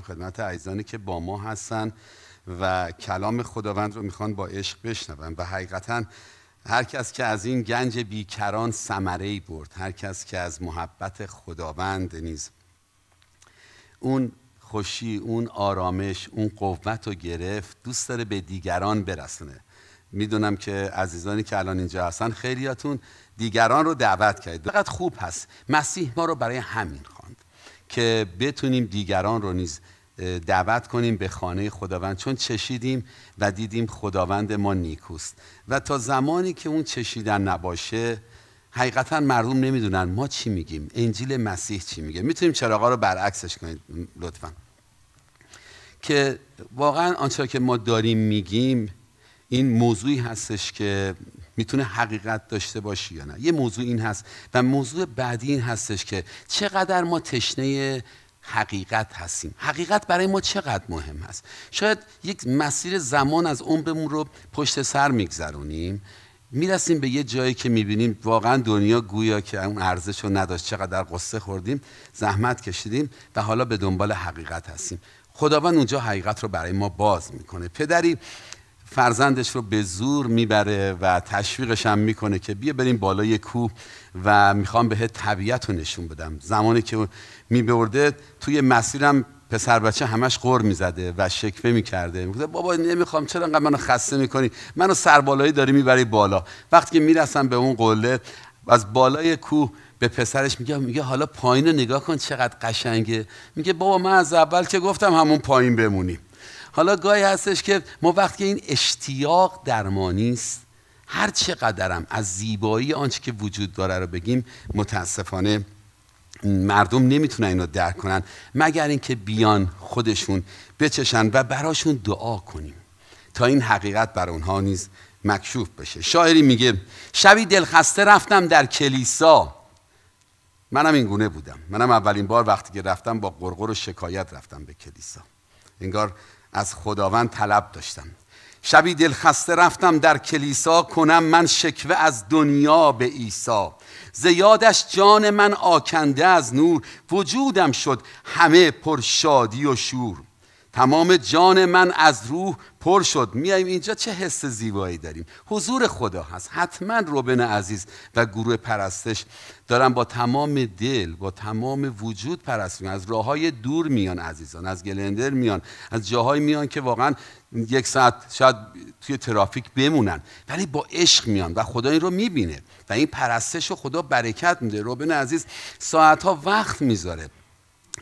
هستم خدمت عزیزانی که با ما هستن و کلام خداوند رو میخوان با عشق بشنون و حقیقتا هر کس که از این گنج بیکران ثمره ای برد هر کس که از محبت خداوند نیز اون خوشی اون آرامش اون قوت رو گرفت دوست داره به دیگران برسونه میدونم که عزیزانی که الان اینجا هستن خیلیاتون دیگران رو دعوت کردید فقط خوب هست مسیح ما رو برای همین که بتونیم دیگران رو نیز دعوت کنیم به خانه خداوند چون چشیدیم و دیدیم خداوند ما نیکوست و تا زمانی که اون چشیدن نباشه حقیقتا مردم نمیدونن ما چی میگیم انجیل مسیح چی میگه میتونیم چراغا رو برعکسش کنید لطفا که واقعا آنچه که ما داریم میگیم این موضوعی هستش که میتونه حقیقت داشته باشی یا نه یه موضوع این هست و موضوع بعدی این هستش که چقدر ما تشنه حقیقت هستیم حقیقت برای ما چقدر مهم هست شاید یک مسیر زمان از عمرمون رو پشت سر میگذرونیم میرسیم به یه جایی که میبینیم واقعا دنیا گویا که اون ارزش رو نداشت چقدر قصه خوردیم زحمت کشیدیم و حالا به دنبال حقیقت هستیم خداوند اونجا حقیقت رو برای ما باز میکنه پدری فرزندش رو به زور میبره و تشویقش هم میکنه که بیا بریم بالای کوه و میخوام بهت طبیعت رو نشون بدم زمانی که میبرده توی مسیرم پسر بچه همش قر میزده و شکفه میکرده میگفته بابا نمیخوام چرا انقدر منو خسته میکنی منو سربالایی داری میبری بالا وقتی که میرسم به اون قله از بالای کوه به پسرش میگه میگه حالا پایین رو نگاه کن چقدر قشنگه میگه بابا من از اول که گفتم همون پایین بمونیم حالا گاهی هستش که ما وقتی این اشتیاق درمانی است هر قدرم از زیبایی آنچه که وجود داره رو بگیم متاسفانه مردم نمیتونن اینو درک کنن مگر اینکه بیان خودشون بچشن و براشون دعا کنیم تا این حقیقت بر اونها نیز مکشوف بشه شاعری میگه شبی دلخسته رفتم در کلیسا منم این گونه بودم منم اولین بار وقتی که رفتم با قرقر و شکایت رفتم به کلیسا انگار از خداوند طلب داشتم شبی دلخسته رفتم در کلیسا کنم من شکوه از دنیا به عیسی زیادش جان من آکنده از نور وجودم شد همه پر شادی و شور تمام جان من از روح پر شد میایم اینجا چه حس زیبایی داریم حضور خدا هست حتما روبن عزیز و گروه پرستش دارن با تمام دل با تمام وجود پرست میان از راه های دور میان عزیزان از گلندر میان از جاهای میان که واقعا یک ساعت شاید توی ترافیک بمونن ولی با عشق میان و خدا این رو میبینه و این پرستش رو خدا برکت میده روبن عزیز ساعتها وقت میذاره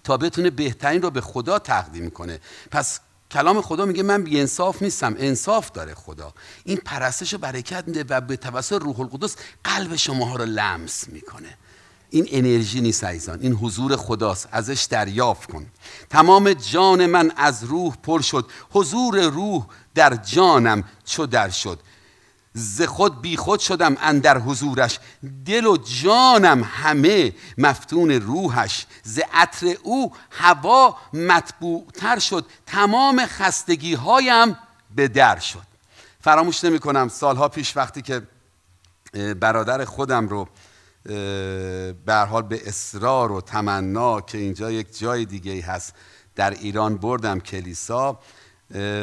تا بتونه بهترین رو به خدا تقدیم کنه پس کلام خدا میگه من بی انصاف نیستم انصاف داره خدا این پرستش برکت میده و به توسط روح القدس قلب شماها رو لمس میکنه این انرژی نیست عزیزان این حضور خداست ازش دریافت کن تمام جان من از روح پر شد حضور روح در جانم چو در شد ز خود بی خود شدم اندر حضورش دل و جانم همه مفتون روحش ز عطر او هوا مطبوعتر شد تمام خستگی هایم به در شد فراموش نمی کنم سالها پیش وقتی که برادر خودم رو به حال به اصرار و تمنا که اینجا یک جای دیگه هست در ایران بردم کلیسا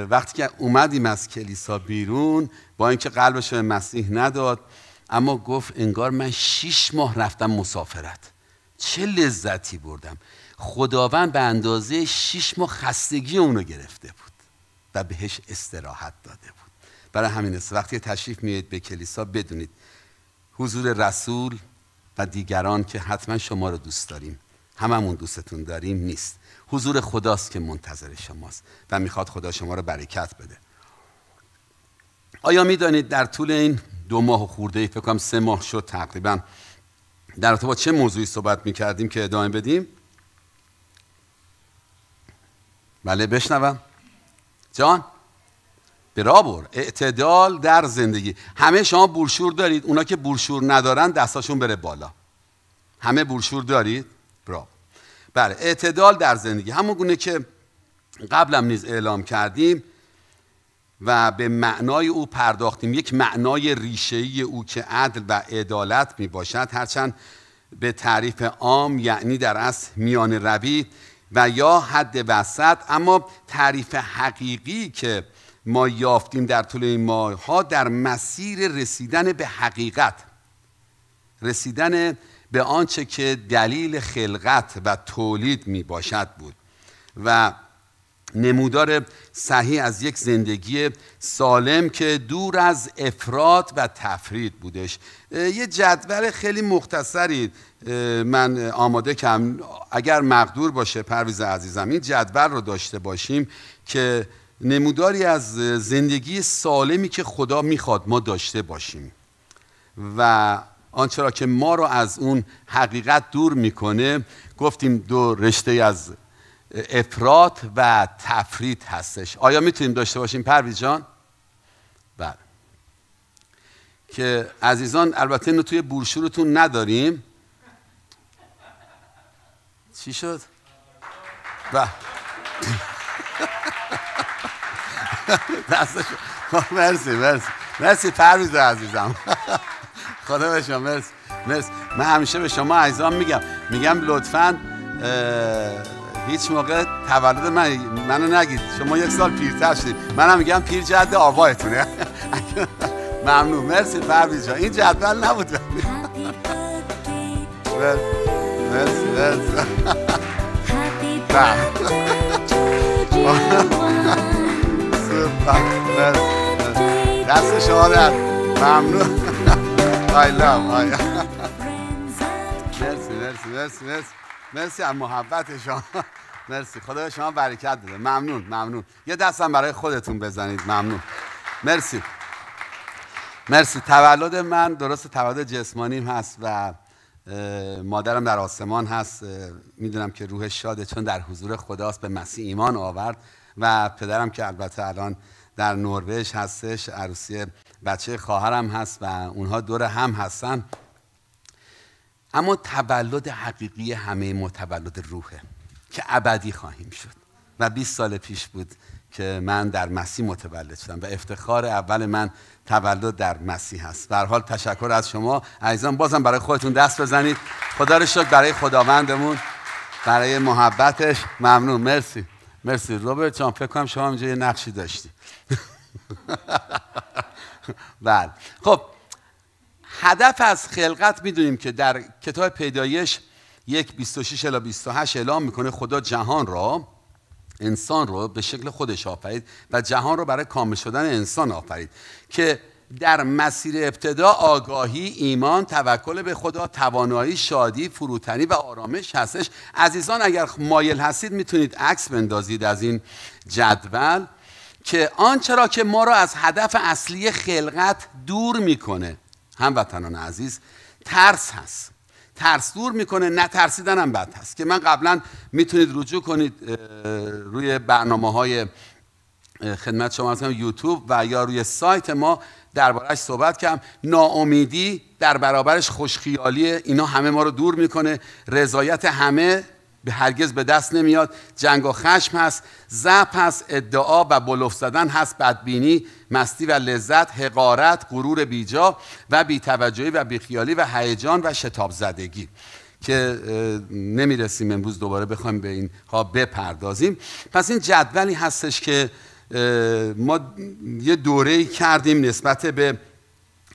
وقتی که اومدیم از کلیسا بیرون با اینکه قلبش به مسیح نداد اما گفت انگار من شیش ماه رفتم مسافرت چه لذتی بردم خداوند به اندازه شیش ماه خستگی اونو گرفته بود و بهش استراحت داده بود برای همین است وقتی تشریف میاد به کلیسا بدونید حضور رسول و دیگران که حتما شما رو دوست داریم هممون دوستتون داریم نیست حضور خداست که منتظر شماست و میخواد خدا شما رو برکت بده آیا میدانید در طول این دو ماه و خورده ای فکر کنم سه ماه شد تقریبا در ارتباط با چه موضوعی صحبت میکردیم که ادامه بدیم بله بشنوم جان برابر اعتدال در زندگی همه شما بورشور دارید اونا که بورشور ندارن دستاشون بره بالا همه بورشور دارید بله اعتدال در زندگی همون گونه که قبلم نیز اعلام کردیم و به معنای او پرداختیم یک معنای ای او که عدل و عدالت می باشد هرچند به تعریف عام یعنی در اصل میان روی و یا حد وسط اما تعریف حقیقی که ما یافتیم در طول این ماه ها در مسیر رسیدن به حقیقت رسیدن به آنچه که دلیل خلقت و تولید می باشد بود و نمودار صحیح از یک زندگی سالم که دور از افراد و تفرید بودش یه جدول خیلی مختصری من آماده کم اگر مقدور باشه پرویز عزیزم این جدول رو داشته باشیم که نموداری از زندگی سالمی که خدا میخواد ما داشته باشیم و آنچه را که ما رو از اون حقیقت دور میکنه گفتیم دو رشته از افراد و تفرید هستش آیا میتونیم داشته باشیم پرویز جان بله که عزیزان البته اینو توی برشورتون نداریم چی شد بله مرسی مرسی مرسی پرویز عزیزم خدا به شما مرس من همیشه به شما عزیزان میگم میگم لطفا هیچ موقع تولد من منو نگید شما یک سال پیرتر شدید منم میگم پیر جد آبایتونه ممنون مرسی پرویز جان این جدول نبود مرسی مرسی دست شما ممنون I love مرسی مرسی مرسی مرسی مرسی از محبت شما مرسی خدا به شما برکت بده ممنون ممنون یه دستم برای خودتون بزنید ممنون مرسی مرسی تولد من درست تولد جسمانیم هست و مادرم در آسمان هست میدونم که روح شاده چون در حضور خداست به مسیح ایمان آورد و پدرم که البته الان در نروژ هستش عروسی بچه خواهرم هست و اونها دور هم هستن اما تولد حقیقی همه ما تولد روحه که ابدی خواهیم شد و 20 سال پیش بود که من در مسیح متولد شدم و افتخار اول من تولد در مسیح هست در حال تشکر از شما عزیزان بازم برای خودتون دست بزنید خدا رو شکر برای خداوندمون برای محبتش ممنون مرسی مرسی روبرت جان فکر کنم شما اینجا یه نقشی داشتی بله خب هدف از خلقت میدونیم که در کتاب پیدایش یک 26 الا 28 اعلام میکنه خدا جهان را انسان رو به شکل خودش آفرید و جهان رو برای کامل شدن انسان آفرید که در مسیر ابتدا آگاهی، ایمان، توکل به خدا، توانایی، شادی، فروتنی و آرامش هستش عزیزان اگر مایل هستید میتونید عکس بندازید از این جدول که آنچه که ما را از هدف اصلی خلقت دور میکنه هموطنان عزیز ترس هست ترس دور میکنه نترسیدن هم بد هست که من قبلا میتونید رجوع کنید روی برنامه های خدمت شما هستم یوتیوب و یا روی سایت ما دربارهش صحبت کردم ناامیدی در برابرش خوشخیالی اینا همه ما رو دور میکنه رضایت همه به هرگز به دست نمیاد جنگ و خشم هست ضعف هست ادعا و بلوف زدن هست بدبینی مستی و لذت حقارت غرور بیجا و بیتوجهی و بیخیالی و هیجان و شتاب زدگی که نمیرسیم امروز دوباره بخوایم به اینها بپردازیم پس این جدولی هستش که ما یه دوره کردیم نسبت به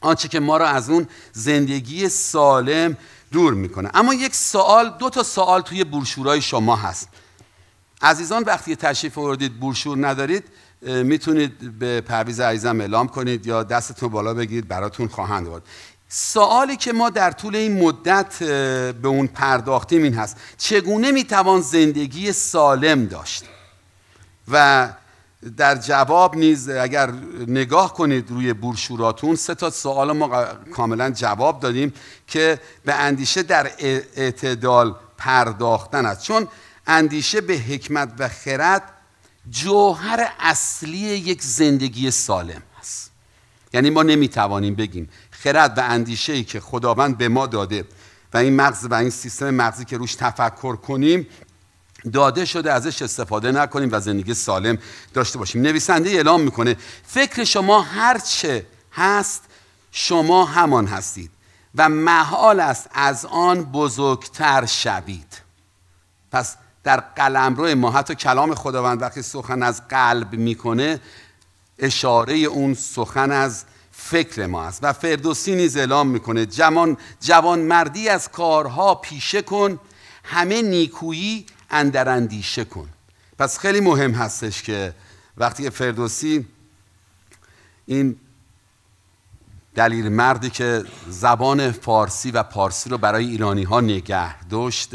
آنچه که ما را از اون زندگی سالم دور میکنه اما یک سوال دو تا سوال توی بورشورای شما هست عزیزان وقتی تشریف آوردید بورشور ندارید میتونید به پرویز عزیزم اعلام کنید یا دستتون بالا بگیرید براتون خواهند آورد سوالی که ما در طول این مدت به اون پرداختیم این هست چگونه میتوان زندگی سالم داشت و در جواب نیز اگر نگاه کنید روی برشوراتون سه تا سوال ما کاملا جواب دادیم که به اندیشه در اعتدال پرداختن است چون اندیشه به حکمت و خرد جوهر اصلی یک زندگی سالم است یعنی ما نمیتوانیم بگیم خرد و اندیشه ای که خداوند به ما داده و این مغز و این سیستم مغزی که روش تفکر کنیم داده شده ازش استفاده نکنیم و زندگی سالم داشته باشیم نویسنده اعلام میکنه فکر شما هرچه هست شما همان هستید و محال است از آن بزرگتر شوید پس در روی ما حتی کلام خداوند وقتی سخن از قلب میکنه اشاره اون سخن از فکر ما است و فردوسی نیز اعلام میکنه جوان جوان مردی از کارها پیشه کن همه نیکویی اندر اندیشه کن پس خیلی مهم هستش که وقتی فردوسی این دلیل مردی که زبان فارسی و پارسی رو برای ایرانی ها نگه داشت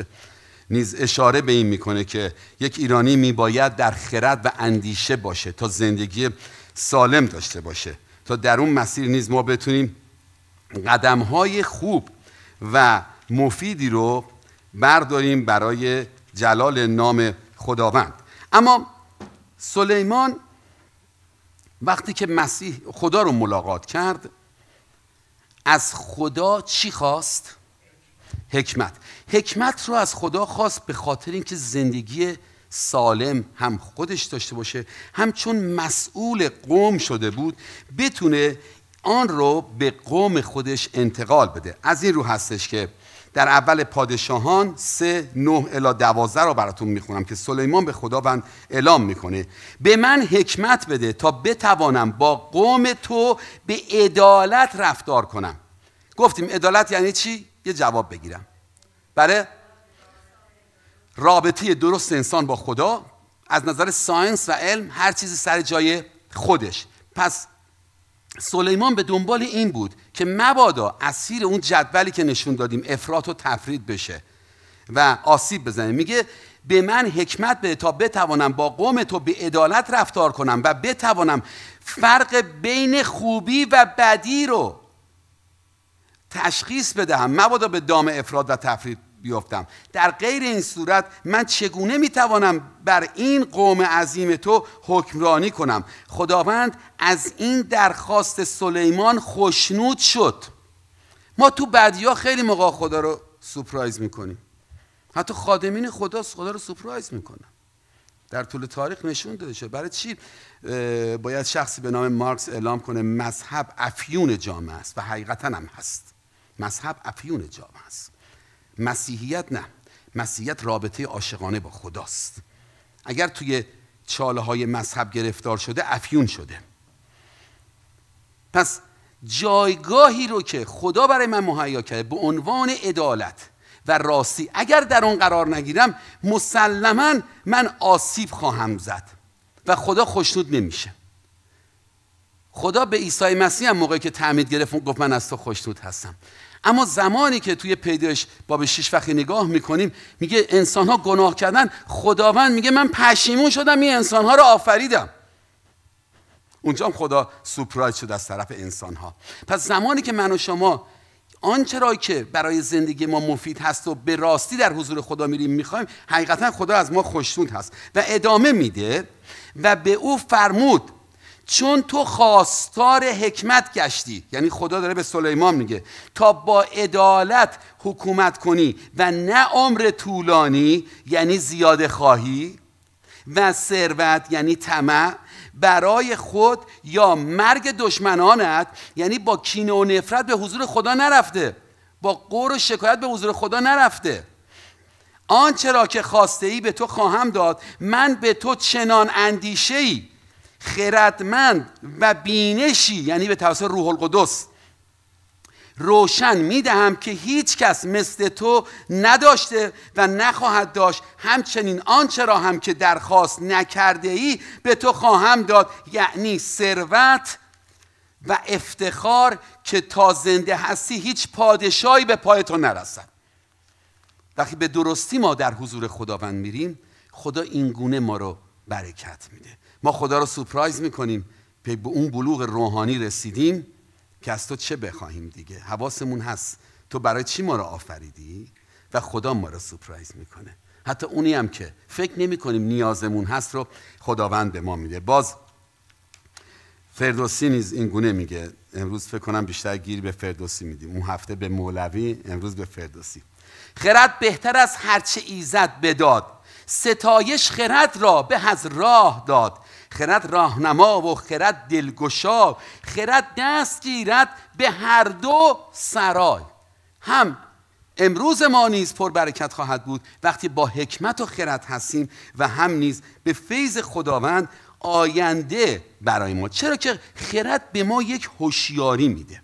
نیز اشاره به این میکنه که یک ایرانی میباید در خرد و اندیشه باشه تا زندگی سالم داشته باشه تا در اون مسیر نیز ما بتونیم قدم های خوب و مفیدی رو برداریم برای جلال نام خداوند اما سلیمان وقتی که مسیح خدا رو ملاقات کرد از خدا چی خواست؟ حکمت حکمت رو از خدا خواست به خاطر اینکه زندگی سالم هم خودش داشته باشه همچون مسئول قوم شده بود بتونه آن رو به قوم خودش انتقال بده از این رو هستش که در اول پادشاهان سه، نه، الا 12 رو براتون میخونم که سلیمان به خداوند اعلام میکنه به من حکمت بده تا بتوانم با قوم تو به عدالت رفتار کنم گفتیم عدالت یعنی چی یه جواب بگیرم بله رابطه درست انسان با خدا از نظر ساینس و علم هر چیزی سر جای خودش پس سلیمان به دنبال این بود که مبادا اسیر اون جدولی که نشون دادیم افراط و تفرید بشه و آسیب بزنه میگه به من حکمت بده تا بتوانم با قوم تو به عدالت رفتار کنم و بتوانم فرق بین خوبی و بدی رو تشخیص بدهم مبادا به دام افراد و تفرید بیافتم در غیر این صورت من چگونه میتوانم بر این قوم عظیم تو حکمرانی کنم خداوند از این درخواست سلیمان خوشنود شد ما تو بدیا خیلی موقع خدا رو سپرایز میکنیم حتی خادمین خدا خدا رو سپرایز میکنم در طول تاریخ نشون داده شد برای چی باید شخصی به نام مارکس اعلام کنه مذهب افیون جامعه است و حقیقتا هم هست مذهب افیون جامعه است مسیحیت نه مسیحیت رابطه عاشقانه با خداست اگر توی چاله های مذهب گرفتار شده افیون شده پس جایگاهی رو که خدا برای من مهیا کرده به عنوان عدالت و راستی اگر در اون قرار نگیرم مسلما من آسیب خواهم زد و خدا خوشنود نمیشه خدا به عیسی مسیح هم موقعی که تعمید گرفت گفت من از تو خوشنود هستم اما زمانی که توی پیدایش باب شش وقتی نگاه میکنیم میگه انسان ها گناه کردن خداوند میگه من پشیمون شدم این انسان ها رو آفریدم اونجا هم خدا سپرایز شد از طرف انسان ها پس زمانی که من و شما آنچه را که برای زندگی ما مفید هست و به راستی در حضور خدا میریم میخوایم حقیقتا خدا از ما خوشنود هست و ادامه میده و به او فرمود چون تو خواستار حکمت گشتی یعنی خدا داره به سلیمان میگه تا با عدالت حکومت کنی و نه عمر طولانی یعنی زیاده خواهی و ثروت یعنی طمع برای خود یا مرگ دشمنانت یعنی با کینه و نفرت به حضور خدا نرفته با قور و شکایت به حضور خدا نرفته آنچه را که خواسته ای به تو خواهم داد من به تو چنان اندیشه ای خردمند و بینشی یعنی به توسط روح القدس روشن میدهم که هیچ کس مثل تو نداشته و نخواهد داشت همچنین آنچه را هم که درخواست نکرده ای به تو خواهم داد یعنی ثروت و افتخار که تا زنده هستی هیچ پادشاهی به پای تو نرسد وقتی به درستی ما در حضور خداوند میریم خدا اینگونه ما رو برکت میده ما خدا رو سپرایز میکنیم به اون بلوغ روحانی رسیدیم که از تو چه بخواهیم دیگه حواسمون هست تو برای چی ما رو آفریدی و خدا ما رو سپرایز میکنه حتی اونی هم که فکر نمی کنیم نیازمون هست رو خداوند به ما میده باز فردوسی نیز این گونه میگه امروز فکر کنم بیشتر گیری به فردوسی میدیم اون هفته به مولوی امروز به فردوسی خرد بهتر از هرچه ایزد بداد ستایش خرد را به از راه داد خرد راهنما و خرد دلگشا خرد دست گیرد به هر دو سرای هم امروز ما نیز پر برکت خواهد بود وقتی با حکمت و خرد هستیم و هم نیز به فیض خداوند آینده برای ما چرا که خرد به ما یک هوشیاری میده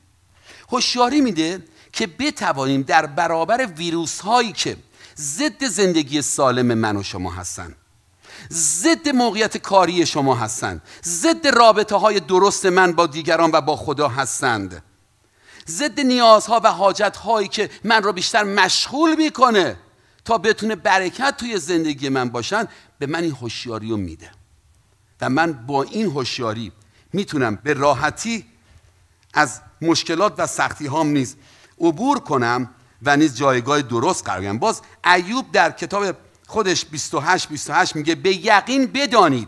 هوشیاری میده که بتوانیم در برابر ویروس هایی که ضد زندگی سالم من و شما هستند ضد موقعیت کاری شما هستند ضد رابطه های درست من با دیگران و با خدا هستند ضد نیازها و حاجت هایی که من را بیشتر مشغول میکنه تا بتونه برکت توی زندگی من باشن به من این هوشیاری رو میده و من با این هوشیاری میتونم به راحتی از مشکلات و سختی هام نیز عبور کنم و نیز جایگاه درست قرار باز ایوب در کتاب خودش 28 28 میگه به یقین بدانید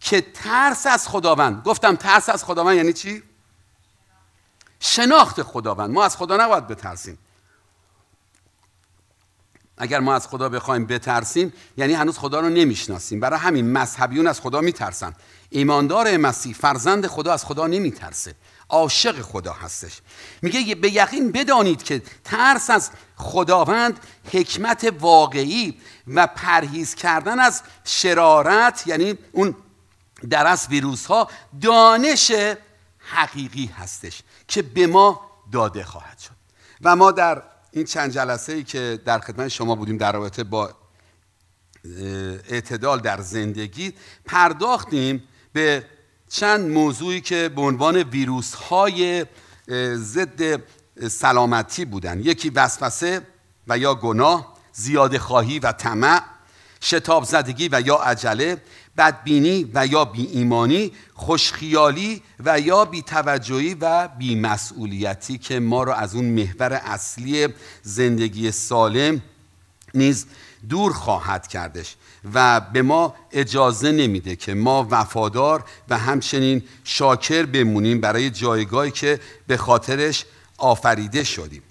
که ترس از خداوند گفتم ترس از خداوند یعنی چی شناخت خداوند ما از خدا نباید بترسیم اگر ما از خدا بخوایم بترسیم یعنی هنوز خدا رو نمیشناسیم برای همین مذهبیون از خدا میترسن ایماندار مسیح فرزند خدا از خدا نمیترسه عاشق خدا هستش میگه به یقین بدانید که ترس از خداوند حکمت واقعی و پرهیز کردن از شرارت یعنی اون در از ویروس ها دانش حقیقی هستش که به ما داده خواهد شد و ما در این چند جلسه ای که در خدمت شما بودیم در رابطه با اعتدال در زندگی پرداختیم به چند موضوعی که به عنوان ویروس های ضد سلامتی بودن یکی وسوسه و یا گناه زیاد خواهی و طمع شتاب زدگی و یا عجله بدبینی و یا بی ایمانی، خوشخیالی و یا توجهی و مسئولیتی که ما را از اون محور اصلی زندگی سالم نیز دور خواهد کردش و به ما اجازه نمیده که ما وفادار و همچنین شاکر بمونیم برای جایگاهی که به خاطرش آفریده شدیم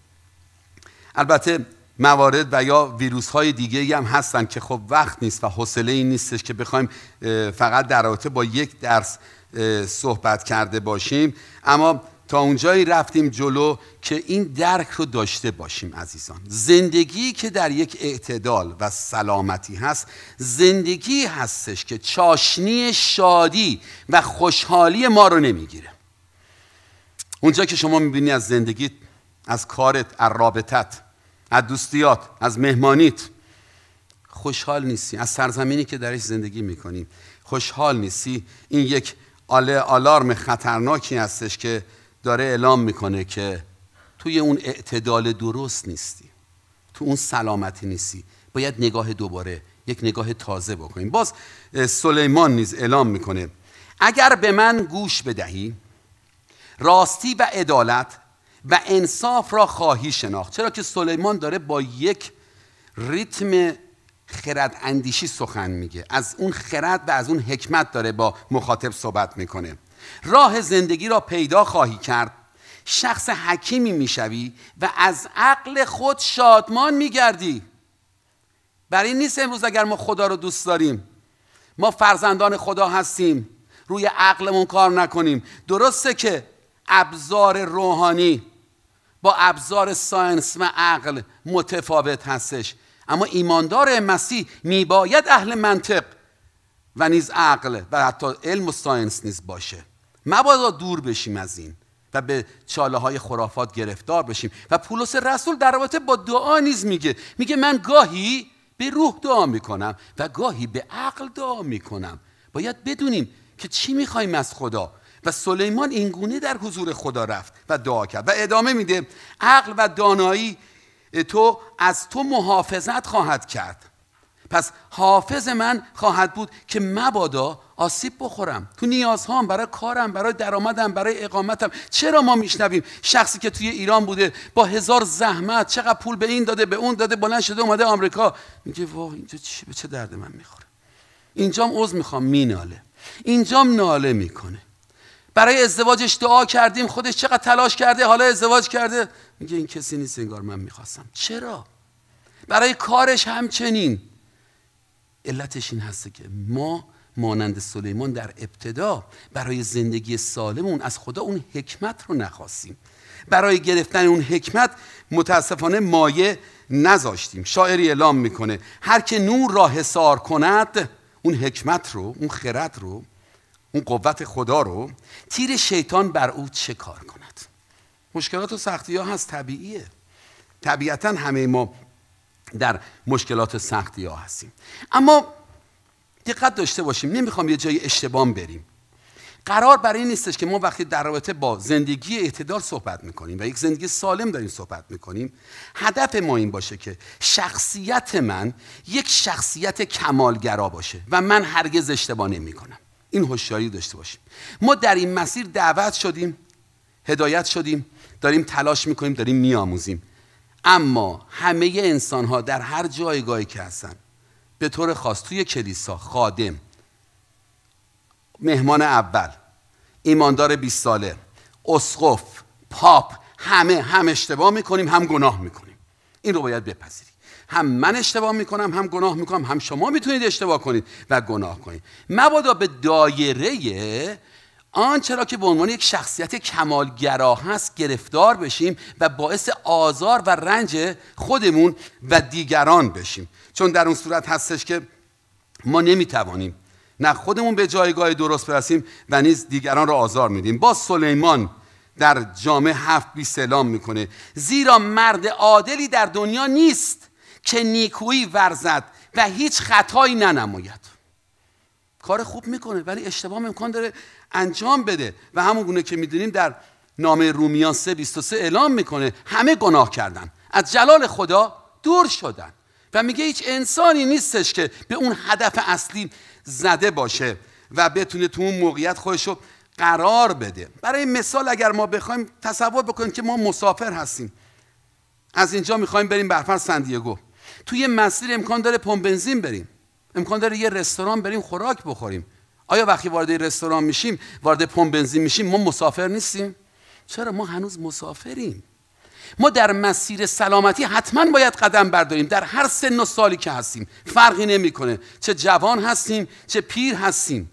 البته موارد و یا ویروس های دیگه هم هستن که خب وقت نیست و حوصله این نیستش که بخوایم فقط در رابطه با یک درس صحبت کرده باشیم اما تا اونجایی رفتیم جلو که این درک رو داشته باشیم عزیزان زندگی که در یک اعتدال و سلامتی هست زندگی هستش که چاشنی شادی و خوشحالی ما رو نمیگیره اونجا که شما میبینی از زندگیت از کارت از رابطت از دوستیات از مهمانیت خوشحال نیستی از سرزمینی که درش زندگی میکنیم خوشحال نیستی این یک آله آلارم خطرناکی هستش که داره اعلام میکنه که توی اون اعتدال درست نیستی تو اون سلامتی نیستی باید نگاه دوباره یک نگاه تازه بکنیم باز سلیمان نیز اعلام میکنه اگر به من گوش بدهی راستی و عدالت و انصاف را خواهی شناخت چرا که سلیمان داره با یک ریتم خرد اندیشی سخن میگه از اون خرد و از اون حکمت داره با مخاطب صحبت میکنه راه زندگی را پیدا خواهی کرد شخص حکیمی میشوی و از عقل خود شادمان میگردی برای این نیست امروز اگر ما خدا رو دوست داریم ما فرزندان خدا هستیم روی عقلمون کار نکنیم درسته که ابزار روحانی با ابزار ساینس و عقل متفاوت هستش اما ایماندار مسیح میباید اهل منطق و نیز عقل و حتی علم و ساینس نیز باشه مبادا دور بشیم از این و به چاله های خرافات گرفتار بشیم و پولس رسول در رابطه با دعا نیز میگه میگه من گاهی به روح دعا میکنم و گاهی به عقل دعا میکنم باید بدونیم که چی میخوایم از خدا و سلیمان اینگونه در حضور خدا رفت و دعا کرد و ادامه میده عقل و دانایی تو از تو محافظت خواهد کرد پس حافظ من خواهد بود که مبادا آسیب بخورم تو نیازهام برای کارم برای درآمدم برای اقامتم چرا ما میشنویم شخصی که توی ایران بوده با هزار زحمت چقدر پول به این داده به اون داده بلند شده اومده آمریکا میگه وا، اینجا چی به چه درد من میخوره اینجام عذر میخوام میناله اینجام ناله میکنه برای ازدواجش دعا کردیم خودش چقدر تلاش کرده حالا ازدواج کرده میگه این کسی نیست انگار من میخواستم چرا برای کارش همچنین علتش این هسته که ما مانند سلیمان در ابتدا برای زندگی سالمون از خدا اون حکمت رو نخواستیم برای گرفتن اون حکمت متاسفانه مایه نذاشتیم شاعری اعلام میکنه هر که نور را حسار کند اون حکمت رو اون خرد رو اون قوت خدا رو تیر شیطان بر او چه کار کند مشکلات و سختی ها هست طبیعیه طبیعتا همه ما در مشکلات سختی ها هستیم اما دقت داشته باشیم نمیخوام یه جای اشتباه بریم قرار برای این نیستش که ما وقتی در رابطه با زندگی اعتدال صحبت میکنیم و یک زندگی سالم داریم صحبت میکنیم هدف ما این باشه که شخصیت من یک شخصیت کمالگرا باشه و من هرگز اشتباه نمیکنم این هوشیاری داشته باشیم ما در این مسیر دعوت شدیم هدایت شدیم داریم تلاش میکنیم داریم میآموزیم اما همه انسان ها در هر جایگاهی که هستن به طور خاص توی کلیسا خادم مهمان اول ایماندار 20 ساله اسقف پاپ همه هم اشتباه میکنیم هم گناه میکنیم این رو باید بپذیری. هم من اشتباه میکنم هم گناه میکنم هم شما میتونید اشتباه کنید و گناه کنید مبادا به دایره آنچه را که به عنوان یک شخصیت کمالگرا هست گرفتار بشیم و باعث آزار و رنج خودمون و دیگران بشیم چون در اون صورت هستش که ما نمیتوانیم نه خودمون به جایگاه درست برسیم و نیز دیگران را آزار میدیم با سلیمان در جامعه هفت بی سلام میکنه زیرا مرد عادلی در دنیا نیست که نیکویی ورزد و هیچ خطایی ننماید کار خوب میکنه ولی اشتباه امکان داره انجام بده و همون گونه که میدونیم در نامه رومیان 3 اعلام میکنه همه گناه کردن از جلال خدا دور شدن و میگه هیچ انسانی نیستش که به اون هدف اصلی زده باشه و بتونه تو اون موقعیت خودش رو قرار بده برای مثال اگر ما بخوایم تصور بکنیم که ما مسافر هستیم از اینجا میخوایم بریم برفر سندیگو توی مسیر امکان داره پمپ بنزین بریم امکان داره یه رستوران بریم خوراک بخوریم آیا وقتی وارد رستوران میشیم وارد پمپ بنزین میشیم ما مسافر نیستیم چرا ما هنوز مسافریم ما در مسیر سلامتی حتما باید قدم برداریم در هر سن و سالی که هستیم فرقی نمیکنه چه جوان هستیم چه پیر هستیم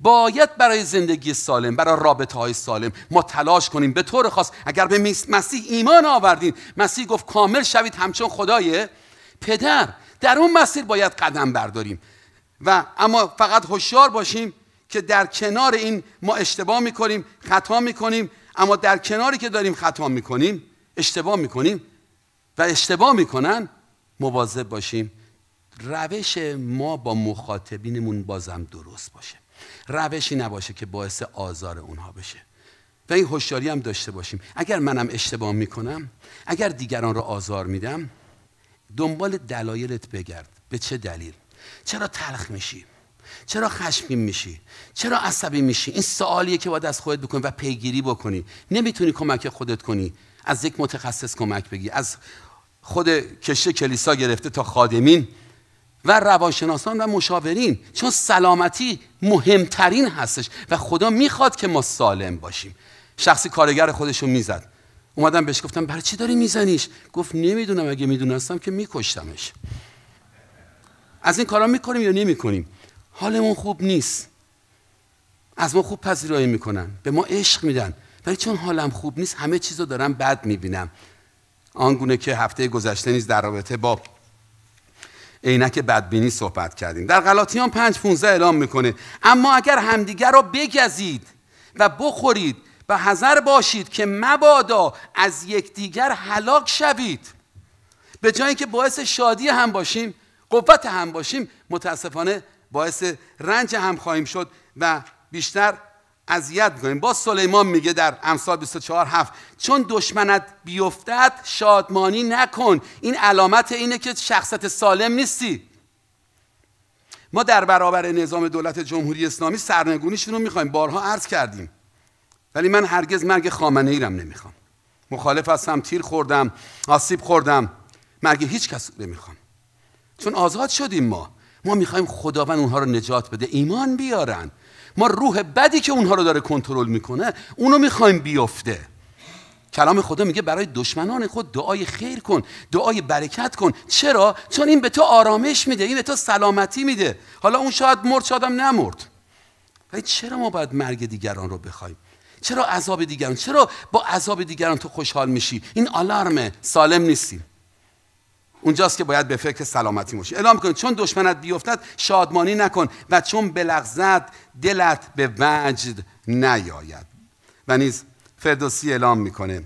باید برای زندگی سالم برای رابطه های سالم ما تلاش کنیم به طور خاص اگر به مسیح ایمان آوردین مسیح گفت کامل شوید همچون خدای پدر در اون مسیر باید قدم برداریم و اما فقط هوشیار باشیم که در کنار این ما اشتباه میکنیم خطا میکنیم اما در کناری که داریم خطا میکنیم اشتباه میکنیم و اشتباه میکنن مواظب باشیم روش ما با مخاطبینمون بازم درست باشه روشی نباشه که باعث آزار اونها بشه و این هوشیاری هم داشته باشیم اگر منم اشتباه میکنم اگر دیگران رو آزار میدم دنبال دلایلت بگرد به چه دلیل چرا تلخ میشی چرا خشمگین میشی چرا عصبی میشی این سوالیه که باید از خودت بکنی و پیگیری بکنی نمیتونی کمک خودت کنی از یک متخصص کمک بگی از خود کشه کلیسا گرفته تا خادمین و روانشناسان و مشاورین چون سلامتی مهمترین هستش و خدا میخواد که ما سالم باشیم شخصی کارگر خودشو میزد اومدم بهش گفتم برای چی داری میزنیش گفت نمیدونم اگه میدونستم که میکشتمش از این کارا میکنیم یا نمیکنیم حالمون خوب نیست از ما خوب پذیرایی میکنن به ما عشق میدن ولی چون حالم خوب نیست همه چیز رو دارم بد میبینم آنگونه که هفته گذشته نیز در رابطه با عینک بدبینی صحبت کردیم در غلاطیان 5 15 اعلام میکنه اما اگر همدیگر را بگزید و بخورید و حذر باشید که مبادا از یکدیگر هلاک شوید به جای که باعث شادی هم باشیم قوت هم باشیم متاسفانه باعث رنج هم خواهیم شد و بیشتر اذیت میکنیم با سلیمان میگه در امثال 24 هفت چون دشمنت بیفتد شادمانی نکن این علامت اینه که شخصت سالم نیستی ما در برابر نظام دولت جمهوری اسلامی سرنگونیشون رو میخوایم بارها عرض کردیم ولی من هرگز مرگ خامنه ایرم نمیخوام مخالف هستم تیر خوردم آسیب خوردم مرگ هیچ کس نمیخوام چون آزاد شدیم ما ما میخوایم خداوند اونها رو نجات بده ایمان بیارن ما روح بدی که اونها رو داره کنترل میکنه اونو میخوایم بیفته کلام خدا میگه برای دشمنان خود دعای خیر کن دعای برکت کن چرا چون این به تو آرامش میده این به تو سلامتی میده حالا اون شاید مرد هم نمرد ولی چرا ما باید مرگ دیگران رو بخوایم چرا عذاب دیگران چرا با عذاب دیگران تو خوشحال میشی این آلارمه سالم نیستیم اونجاست که باید به فکر سلامتی باشی اعلام کن چون دشمنت بیفتد شادمانی نکن و چون بلغزت دلت به وجد نیاید و نیز فردوسی اعلام میکنه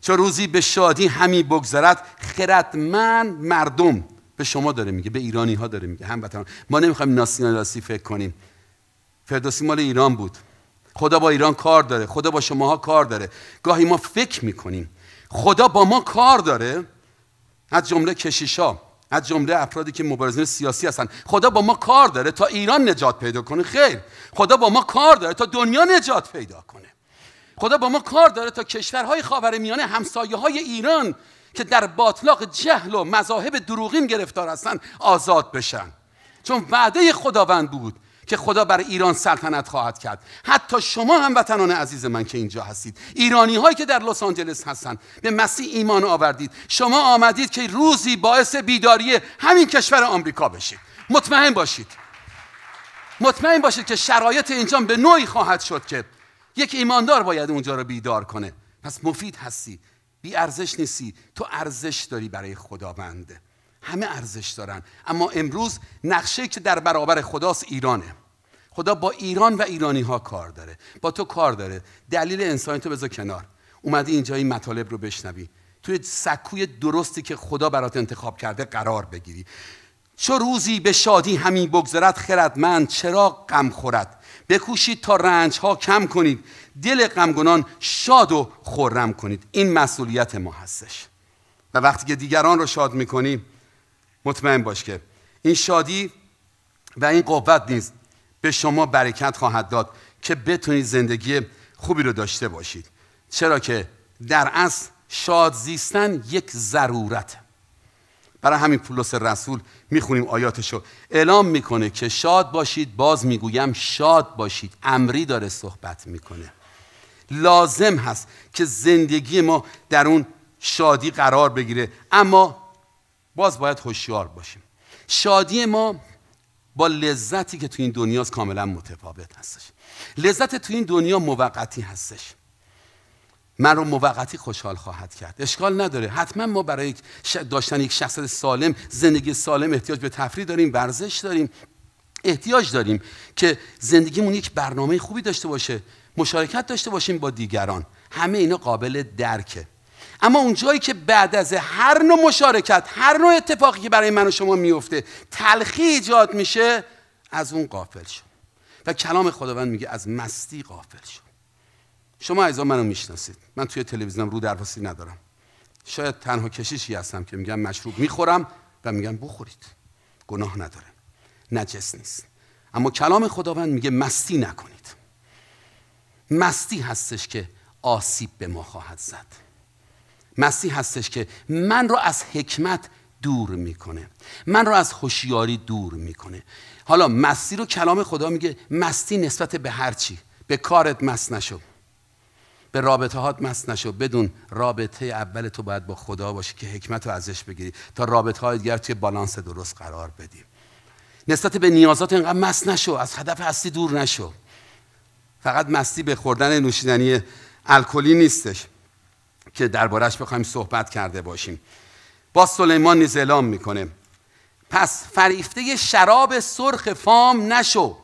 چون روزی به شادی همی بگذرد خردمند مردم به شما داره میگه به ایرانی ها داره میگه هموطنان ما نمیخوایم ناسیونالیستی فکر کنیم فردوسی مال ایران بود خدا با ایران کار داره خدا با شماها کار داره گاهی ما فکر میکنیم خدا با ما کار داره از جمله کشیشا از جمله افرادی که مبارزین سیاسی هستن خدا با ما کار داره تا ایران نجات پیدا کنه خیر خدا با ما کار داره تا دنیا نجات پیدا کنه خدا با ما کار داره تا کشورهای خاورمیانه همسایه های ایران که در باطلاق جهل و مذاهب دروغین گرفتار هستن آزاد بشن چون وعده خداوند بود که خدا بر ایران سلطنت خواهد کرد حتی شما هم وطنان عزیز من که اینجا هستید ایرانی هایی که در لس آنجلس هستند به مسیح ایمان آوردید شما آمدید که روزی باعث بیداری همین کشور آمریکا بشید مطمئن باشید مطمئن باشید که شرایط اینجا به نوعی خواهد شد که یک ایماندار باید اونجا رو بیدار کنه پس مفید هستی بی ارزش نیستی تو ارزش داری برای خداوند همه ارزش دارن اما امروز نقشه که در برابر خداست ایرانه خدا با ایران و ایرانی ها کار داره با تو کار داره دلیل انسانی تو بذار کنار اومدی اینجا این مطالب رو بشنوی توی سکوی درستی که خدا برات انتخاب کرده قرار بگیری چو روزی به شادی همین بگذرد خردمند چرا غم خورد بکوشید تا رنج ها کم کنید دل غمگنان شاد و خورم کنید این مسئولیت ما هستش و وقتی که دیگران رو شاد میکنی مطمئن باش که این شادی و این قوت نیست به شما برکت خواهد داد که بتونید زندگی خوبی رو داشته باشید چرا که در اصل شاد زیستن یک ضرورت برای همین پولس رسول میخونیم آیاتشو اعلام میکنه که شاد باشید باز میگویم شاد باشید امری داره صحبت میکنه لازم هست که زندگی ما در اون شادی قرار بگیره اما باز باید هوشیار باشیم شادی ما با لذتی که تو این دنیاست کاملا متفاوت هستش لذت تو این دنیا موقتی هستش من رو موقتی خوشحال خواهد کرد اشکال نداره حتما ما برای داشتن یک شخصیت سالم زندگی سالم احتیاج به تفریح داریم ورزش داریم احتیاج داریم که زندگیمون یک برنامه خوبی داشته باشه مشارکت داشته باشیم با دیگران همه اینا قابل درکه اما اونجایی که بعد از هر نوع مشارکت هر نوع اتفاقی که برای من و شما میفته تلخی ایجاد میشه از اون قافل شد و کلام خداوند میگه از مستی قافل شد شما ایزا منو میشناسید من توی تلویزیونم رو درواسی ندارم شاید تنها کشیشی هستم که میگم مشروب میخورم و میگم بخورید گناه نداره نجس نیست اما کلام خداوند میگه مستی نکنید مستی هستش که آسیب به ما خواهد زد مسیح هستش که من رو از حکمت دور میکنه من رو از هوشیاری دور میکنه حالا مستی رو کلام خدا میگه مستی نسبت به هر چی به کارت مست نشو به رابطه هات مست نشو بدون رابطه اول تو باید با خدا باشی که حکمت رو ازش بگیری تا رابطه های دیگر توی بالانس درست قرار بدیم نسبت به نیازات اینقدر مست نشو از هدف هستی دور نشو فقط مستی به خوردن نوشیدنی الکلی نیستش که دربارش بخوایم صحبت کرده باشیم با سلیمان نیز اعلام میکنه پس فریفته شراب سرخ فام نشو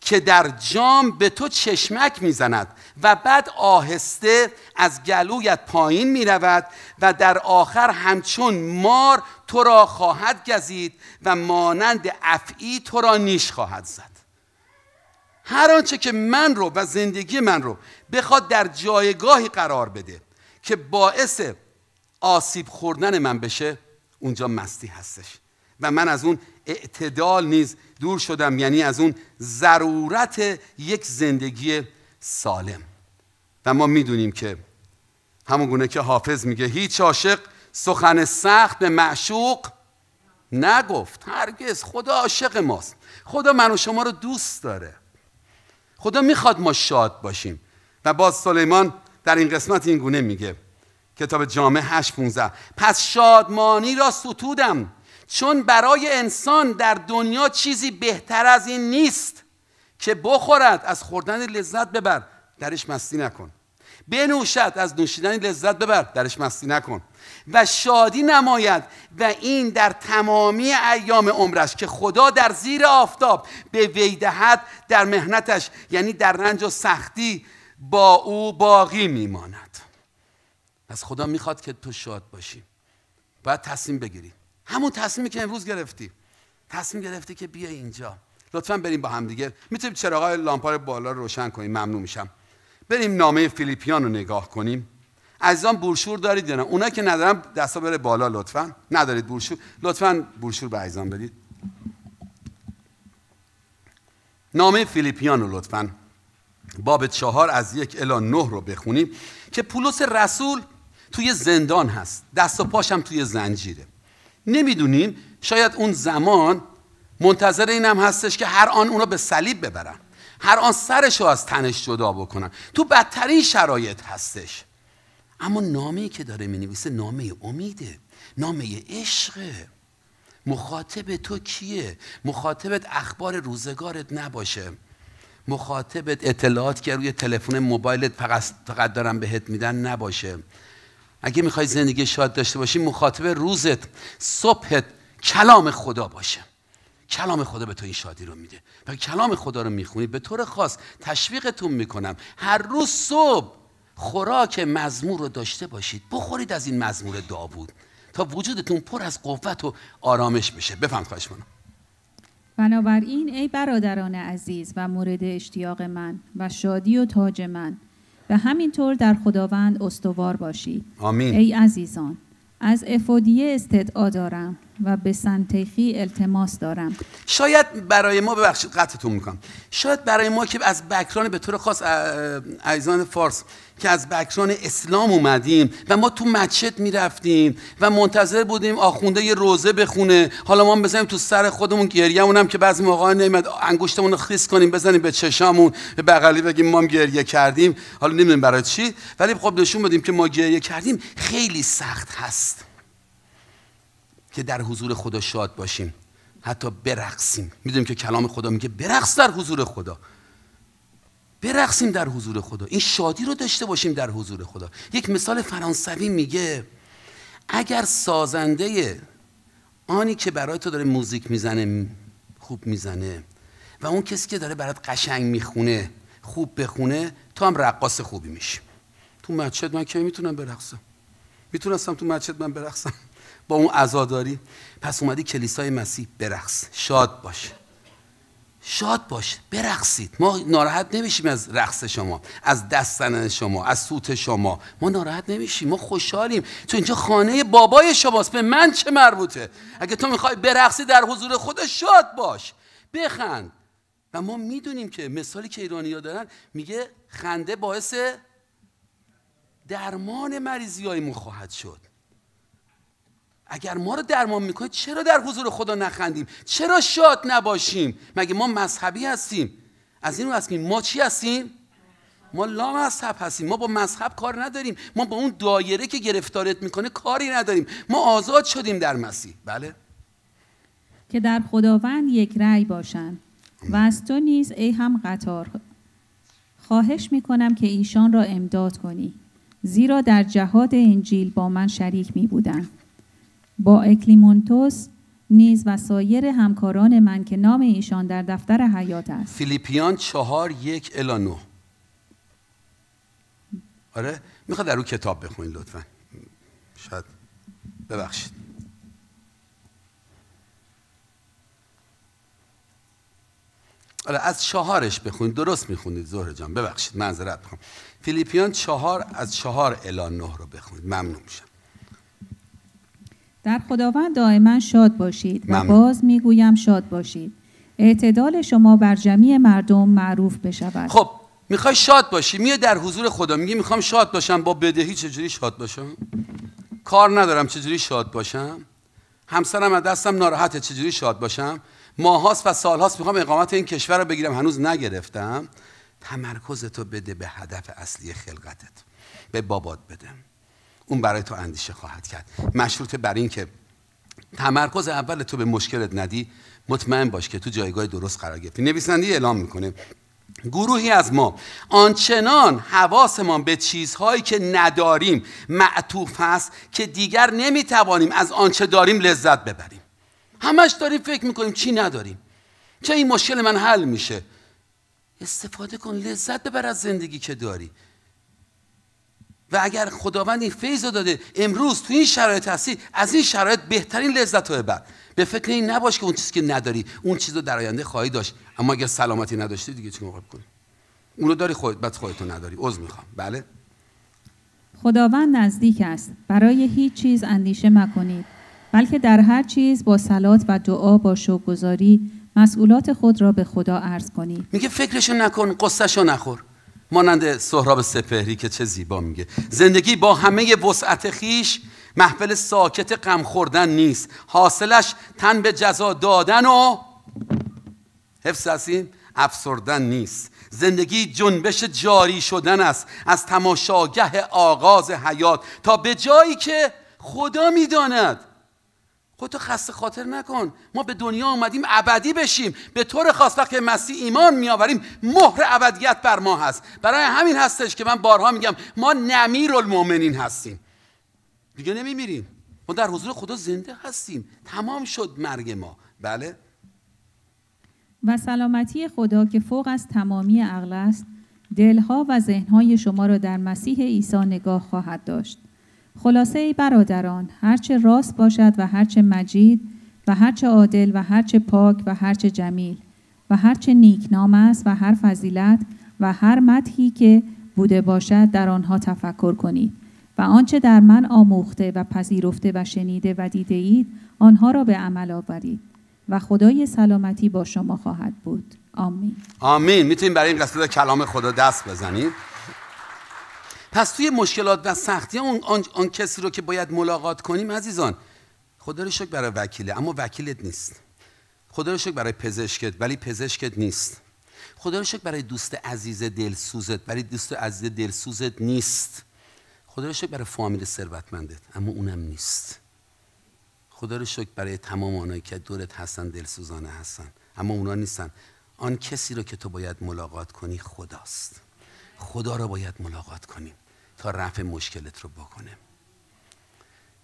که در جام به تو چشمک میزند و بعد آهسته از گلویت پایین میرود و در آخر همچون مار تو را خواهد گزید و مانند افعی تو را نیش خواهد زد هر آنچه که من رو و زندگی من رو بخواد در جایگاهی قرار بده که باعث آسیب خوردن من بشه اونجا مستی هستش و من از اون اعتدال نیز دور شدم یعنی از اون ضرورت یک زندگی سالم و ما میدونیم که همون گونه که حافظ میگه هیچ عاشق سخن سخت به معشوق نگفت هرگز خدا عاشق ماست خدا من و شما رو دوست داره خدا میخواد ما شاد باشیم و باز سلیمان در این قسمت این گونه میگه کتاب جامعه 815 پس شادمانی را ستودم چون برای انسان در دنیا چیزی بهتر از این نیست که بخورد از خوردن لذت ببر درش مستی نکن بنوشد از نوشیدن لذت ببر درش مستی نکن و شادی نماید و این در تمامی ایام عمرش که خدا در زیر آفتاب به ویدهت در مهنتش یعنی در رنج و سختی با او باقی میماند از خدا میخواد که تو شاد باشی باید تصمیم بگیری همون تصمیمی که امروز گرفتی تصمیم گرفتی که بیا اینجا لطفا بریم با هم دیگه میتونیم چراغای لامپار بالا رو روشن کنیم ممنون میشم بریم نامه فیلیپیان رو نگاه کنیم عزیزان بورشور دارید یا نه اونا که ندارن دستا بره بالا لطفا ندارید بورشور. لطفا بورشور به عزیزان بدید نامه فیلیپیان رو لطفا باب چهار از یک الا نه رو بخونیم که پولس رسول توی زندان هست دست و پاشم توی زنجیره نمیدونیم شاید اون زمان منتظر اینم هستش که هر آن اونو به صلیب ببرن هر آن سرش رو از تنش جدا بکنن تو بدترین شرایط هستش اما نامه‌ای که داره مینویسه نامه امیده نامه عشقه مخاطب تو کیه مخاطبت اخبار روزگارت نباشه مخاطبت اطلاعات که روی تلفن موبایلت فقط دارم بهت میدن نباشه اگه میخوای زندگی شاد داشته باشی مخاطب روزت صبحت کلام خدا باشه کلام خدا به تو این شادی رو میده و کلام خدا رو میخونی به طور خاص تشویقتون میکنم هر روز صبح خوراک مزمور رو داشته باشید بخورید از این مزمور داوود تا وجودتون پر از قوت و آرامش بشه بفهم خواهش منم بنابراین ای برادران عزیز و مورد اشتیاق من و شادی و تاج من همین همینطور در خداوند استوار باشید آمین ای عزیزان از افودیه استدعا دارم و به سنتیخی التماس دارم شاید برای ما ببخشید قطعتون میکنم شاید برای ما که از بکران به طور خاص عیزان فارس که از بکران اسلام اومدیم و ما تو مچت میرفتیم و منتظر بودیم آخونده یه روزه بخونه حالا ما بزنیم تو سر خودمون گریه اونم که بعضی موقعا نمیاد انگشتمون رو خیس کنیم بزنیم به چشامون به بغلی بگیم ما گریه کردیم حالا نمیدونیم برای چی ولی خب نشون بدیم که ما گریه کردیم خیلی سخت هست که در حضور خدا شاد باشیم حتی برقصیم میدونیم که کلام خدا میگه برقص در حضور خدا برقصیم در حضور خدا این شادی رو داشته باشیم در حضور خدا یک مثال فرانسوی میگه اگر سازنده آنی که برای تو داره موزیک میزنه خوب میزنه و اون کسی که داره برات قشنگ میخونه خوب بخونه تو هم رقاص خوبی میشی تو مسجد من که میتونم برقصم میتونستم تو مسجد من برقصم با اون عزاداری پس اومدی کلیسای مسیح برقص شاد باش شاد باش برقصید ما ناراحت نمیشیم از رقص شما از دست شما از سوت شما ما ناراحت نمیشیم ما خوشحالیم تو اینجا خانه بابای شماست به من چه مربوطه اگه تو میخوای برقصی در حضور خدا شاد باش بخند و ما میدونیم که مثالی که ایرانی ها دارن میگه خنده باعث درمان مریضی خواهد شد اگر ما رو درمان میکنه چرا در حضور خدا نخندیم چرا شاد نباشیم مگه ما مذهبی هستیم از این رو هستیم ما چی هستیم ما لا مذهب هستیم ما با مذهب کار نداریم ما با اون دایره که گرفتارت میکنه کاری نداریم ما آزاد شدیم در مسیح بله که در خداوند یک رأی باشند و از تو نیز ای هم قطار خواهش میکنم که ایشان را امداد کنی زیرا در جهاد انجیل با من شریک می با اکلیمونتوس نیز و سایر همکاران من که نام ایشان در دفتر حیات است فیلیپیان چهار یک الانو آره میخواد در او کتاب بخونید لطفا شاید ببخشید آره از چهارش بخونید درست میخونید زهر جان ببخشید منظرت فیلیپیان چهار از چهار الا نه رو بخونید ممنون میشم در خداوند دائما شاد باشید و باز میگویم شاد باشید اعتدال شما بر جمعی مردم معروف بشود خب میخوای شاد باشی میه در حضور خدا میگی میخوام شاد باشم با بدهی چجوری شاد باشم کار ندارم چجوری شاد باشم همسرم از دستم ناراحته چجوری شاد باشم ماهاست و سالهاست میخوام اقامت این کشور رو بگیرم هنوز نگرفتم تمرکز تو بده به هدف اصلی خلقتت به بابات بده اون برای تو اندیشه خواهد کرد مشروط بر این که تمرکز اول تو به مشکلت ندی مطمئن باش که تو جایگاه درست قرار گرفتی نویسنده اعلام میکنه گروهی از ما آنچنان حواسمان به چیزهایی که نداریم معطوف است که دیگر نمیتوانیم از آنچه داریم لذت ببریم همش داریم فکر میکنیم چی نداریم چه این مشکل من حل میشه استفاده کن لذت ببر از زندگی که داری و اگر خداوند این فیض رو داده امروز تو این شرایط هستی از این شرایط بهترین لذت رو ببر به فکر این نباش که اون چیزی که نداری اون چیز رو در آینده خواهی داشت اما اگر سلامتی نداشتی دیگه چیکار کنی اون رو داری خودت بعد خودت نداری عذر میخوام بله خداوند نزدیک است برای هیچ چیز اندیشه مکنید بلکه در هر چیز با صلات و دعا با گذاری مسئولات خود را به خدا عرض کنید میگه فکرشو نکن قصهشو نخور مانند سهراب سپهری که چه زیبا میگه زندگی با همه وسعت خیش محفل ساکت غم خوردن نیست حاصلش تن به جزا دادن و حفظ هستیم افسردن نیست زندگی جنبش جاری شدن است از تماشاگه آغاز حیات تا به جایی که خدا میداند خب تو خسته خاطر نکن ما به دنیا آمدیم ابدی بشیم به طور خاص وقتی مسیح ایمان میآوریم مهر ابدیت بر ما هست برای همین هستش که من بارها میگم ما نمیر المؤمنین هستیم دیگه نمیمیریم ما در حضور خدا زنده هستیم تمام شد مرگ ما بله و سلامتی خدا که فوق از تمامی عقل است دلها و ذهنهای شما را در مسیح عیسی نگاه خواهد داشت خلاصه ای برادران هرچه راست باشد و هرچه مجید و هرچه عادل و هرچه پاک و هرچه جمیل و هرچه نیکنام است و هر فضیلت و هر مدحی که بوده باشد در آنها تفکر کنید و آنچه در من آموخته و پذیرفته و شنیده و دیده اید آنها را به عمل آورید و خدای سلامتی با شما خواهد بود آمین آمین میتونیم برای این قسمت کلام خدا دست بزنید پس توی مشکلات و سختی اون آن،, کسی رو که باید ملاقات کنیم عزیزان خدا رو شکر برای وکیله اما وکیلت نیست خدا رو شکر برای پزشکت ولی پزشکت نیست خدا رو شکر برای دوست عزیز دلسوزت ولی دوست عزیز دلسوزت نیست خدا رو شکر برای فامیل ثروتمندت اما اونم نیست خدا رو شکر برای تمام آنهایی که دورت هستن دلسوزانه هستن اما اونا نیستن آن کسی رو که تو باید ملاقات کنی خداست خدا رو باید ملاقات کنیم تا رفع مشکلت رو بکنه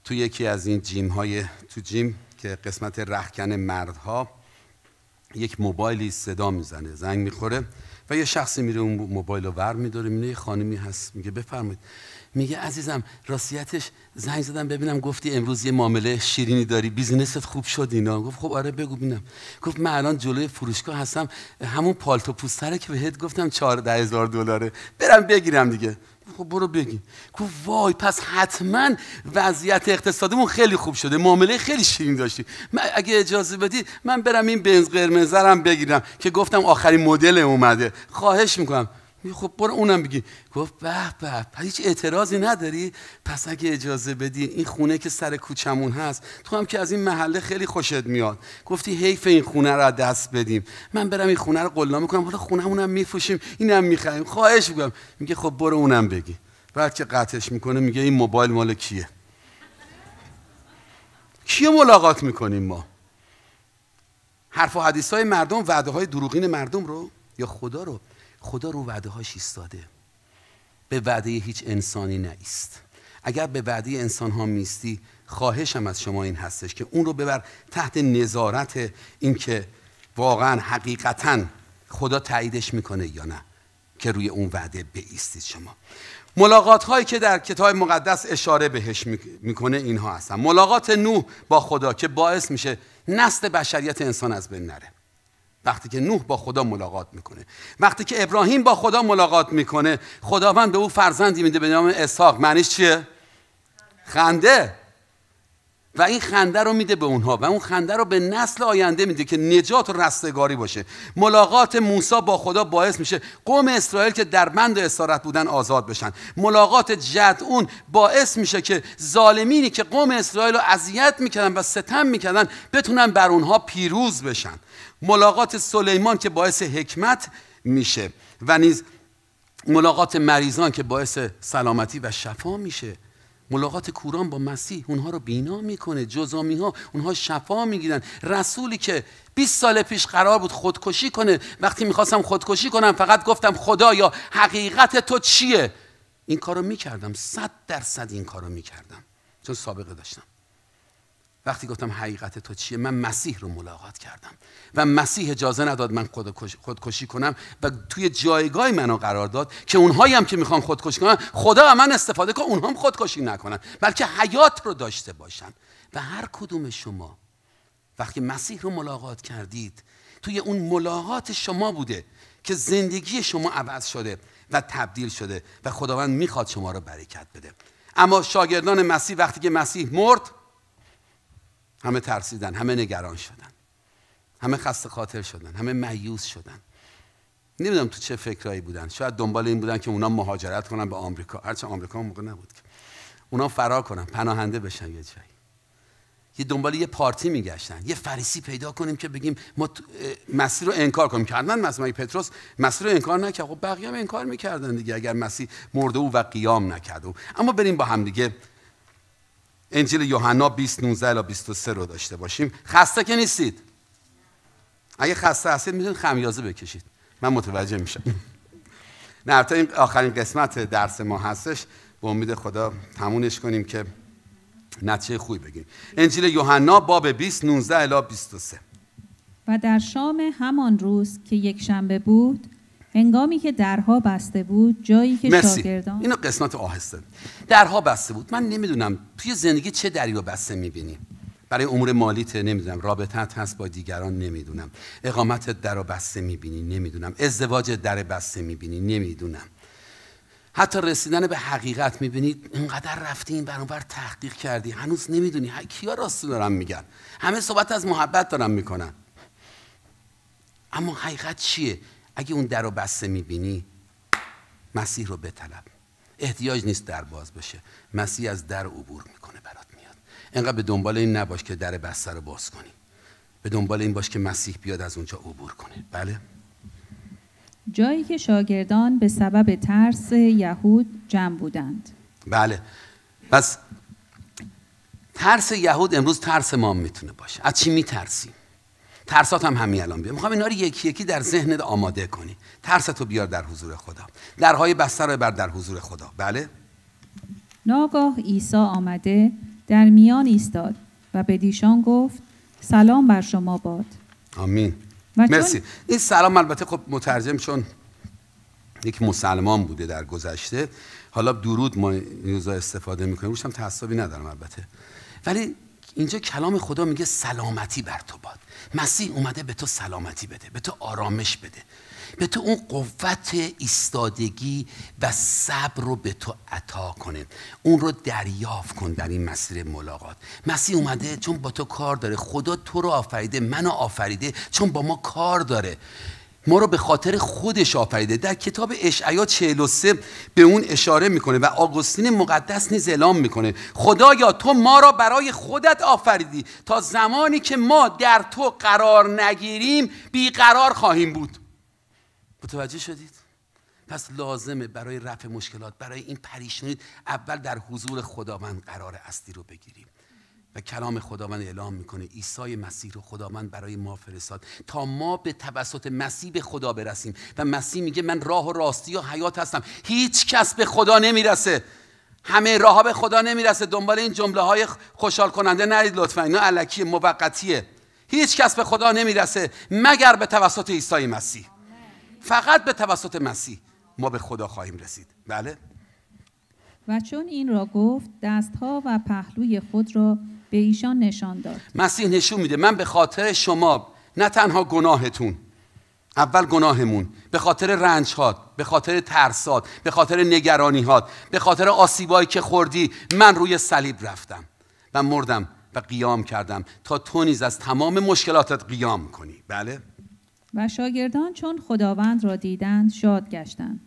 تو یکی از این جیم های تو جیم که قسمت رخکن مردها یک موبایلی صدا میزنه زنگ میخوره و یه شخصی میره اون موبایل رو ور میداره میره یه خانمی هست میگه بفرمایید میگه عزیزم راستیتش زنگ زدم ببینم گفتی امروز یه معامله شیرینی داری بیزینست خوب شد اینا گفت خب آره بگو ببینم گفت من الان جلوی فروشگاه هستم همون پالتو پوستره که بهت گفتم 14 هزار دلاره برم بگیرم دیگه خب برو بگیم گفت وای پس حتما وضعیت اقتصادمون خیلی خوب شده معامله خیلی شیرین داشتی من اگه اجازه بدی من برم این بنز قرمزرم بگیرم که گفتم آخرین مدل اومده خواهش میکنم خب برو اونم بگی گفت به به هیچ اعتراضی نداری پس اگه اجازه بدی این خونه که سر کوچمون هست تو هم که از این محله خیلی خوشت میاد گفتی حیف این خونه رو دست بدیم من برم این خونه رو قلنا میکنم حالا خونهمونم میفوشیم اینم میخریم خواهش میکنم میگه خب برو اونم بگی بعد که قطعش میکنه میگه این موبایل مال کیه کیه ملاقات میکنیم ما حرف و حدیث های مردم وعده های دروغین مردم رو یا خدا رو خدا رو وعده هاش ایستاده به وعده هیچ انسانی نیست اگر به وعده انسان ها میستی خواهشم از شما این هستش که اون رو ببر تحت نظارت اینکه واقعا حقیقتا خدا تاییدش میکنه یا نه که روی اون وعده بیستید شما ملاقات هایی که در کتاب مقدس اشاره بهش میکنه اینها هستن ملاقات نوح با خدا که باعث میشه نسل بشریت انسان از بین نره وقتی که نوح با خدا ملاقات میکنه وقتی که ابراهیم با خدا ملاقات میکنه خداوند به او فرزندی میده به نام اسحاق معنیش چیه خنده و این خنده رو میده به اونها و اون خنده رو به نسل آینده میده که نجات و رستگاری باشه ملاقات موسی با خدا باعث میشه قوم اسرائیل که در بند اسارت بودن آزاد بشن ملاقات جدعون باعث میشه که ظالمینی که قوم اسرائیل رو اذیت میکردن و ستم میکردن بتونن بر اونها پیروز بشن ملاقات سلیمان که باعث حکمت میشه و نیز ملاقات مریضان که باعث سلامتی و شفا میشه ملاقات کوران با مسیح اونها رو بینا میکنه جزامی ها اونها شفا میگیرن رسولی که 20 سال پیش قرار بود خودکشی کنه وقتی میخواستم خودکشی کنم فقط گفتم خدایا حقیقت تو چیه این کارو میکردم صد درصد این کارو میکردم چون سابقه داشتم وقتی گفتم حقیقت تو چیه من مسیح رو ملاقات کردم و مسیح اجازه نداد من خودکشی کنم و توی جایگاه منو قرار داد که اونهایی هم که میخوان خودکشی کنن خدا من استفاده کن اونها هم خودکشی نکنن بلکه حیات رو داشته باشن و هر کدوم شما وقتی مسیح رو ملاقات کردید توی اون ملاقات شما بوده که زندگی شما عوض شده و تبدیل شده و خداوند میخواد شما رو برکت بده اما شاگردان مسیح وقتی که مسیح مرد همه ترسیدن همه نگران شدن همه خسته خاطر شدن همه مایوس شدن نمیدونم تو چه فکرایی بودن شاید دنبال این بودن که اونا مهاجرت کنن به آمریکا هرچه آمریکا موقع نبود که اونا فرار کنن پناهنده بشن یه جایی یه دنبال یه پارتی میگشتن یه فریسی پیدا کنیم که بگیم ما مسیر رو انکار کنیم کردن مسیح پتروس مسیر رو انکار نکرد خب بقیه هم انکار میکردن دیگه اگر مسیح مرده او و قیام نکرد اما بریم با هم دیگه انجیل یوحنا 20 19 الی 23 رو داشته باشیم خسته که نیستید اگه خسته هستید میتونید خمیازه بکشید من متوجه میشم نه تا این آخرین قسمت درس ما هستش به امید خدا تمونش کنیم که نتیجه خوبی بگیریم انجیل یوحنا باب 20 19 الی 23 و در شام همان روز که یک شنبه بود هنگامی که درها بسته بود جایی که مرسی. شاگردان اینو قسمت آهسته درها بسته بود من نمیدونم توی زندگی چه دری رو بسته میبینی برای امور مالیت نمیدونم رابطت هست با دیگران نمیدونم اقامت در بسته میبینی نمیدونم ازدواج در بسته میبینی نمیدونم حتی رسیدن به حقیقت میبینی. اینقدر رفتی این بر تحقیق کردی هنوز نمیدونی کیا راست دارن میگن همه صحبت از محبت دارن میکنن اما حقیقت چیه اگه اون در رو بسته میبینی مسیح رو بطلب احتیاج نیست در باز بشه مسیح از در عبور میکنه برات میاد انقدر به دنبال این نباش که در بسته رو باز کنی به دنبال این باش که مسیح بیاد از اونجا عبور کنه بله جایی که شاگردان به سبب ترس یهود جمع بودند بله پس ترس یهود امروز ترس ما میتونه باشه از چی میترسیم ترسات هم همین الان بیا میخوام اینا رو یکی یکی در ذهنت آماده کنی ترستو بیار در حضور خدا درهای بسته رو بر در حضور خدا بله ناگاه عیسی آمده در میان ایستاد و به دیشان گفت سلام بر شما باد آمین مرسی این سلام البته خب مترجم چون یک مسلمان بوده در گذشته حالا درود ما نیوزا استفاده میکنیم روش هم ندارم البته ولی اینجا کلام خدا میگه سلامتی بر تو باد مسیح اومده به تو سلامتی بده به تو آرامش بده به تو اون قوت ایستادگی و صبر رو به تو عطا کنه اون رو دریافت کن در این مسیر ملاقات مسیح اومده چون با تو کار داره خدا تو رو آفریده منو آفریده چون با ما کار داره ما رو به خاطر خودش آفریده در کتاب اشعیا 43 به اون اشاره میکنه و آگوستین مقدس نیز اعلام میکنه خدایا تو ما را برای خودت آفریدی تا زمانی که ما در تو قرار نگیریم بیقرار خواهیم بود متوجه شدید پس لازمه برای رفع مشکلات برای این پریشانی اول در حضور خداوند قرار اصلی رو بگیریم کلام خداوند اعلام میکنه عیسی مسیح رو خداوند برای ما فرستاد تا ما به توسط مسیح به خدا برسیم و مسیح میگه من راه و راستی و حیات هستم هیچ کس به خدا نمیرسه همه راه به خدا نمیرسه دنبال این جمله های خوشحال کننده نرید لطفا اینا علکی موقتیه هیچ کس به خدا نمیرسه مگر به توسط عیسی مسیح فقط به توسط مسیح ما به خدا خواهیم رسید بله و چون این را گفت دستها و پهلوی خود را به ایشان نشان داد مسیح نشون میده من به خاطر شما نه تنها گناهتون اول گناهمون به خاطر رنج هات به خاطر ترسات به خاطر نگرانی هات به خاطر آسیبایی که خوردی من روی صلیب رفتم و مردم و قیام کردم تا تو نیز از تمام مشکلاتت قیام کنی بله و شاگردان چون خداوند را دیدند شاد گشتند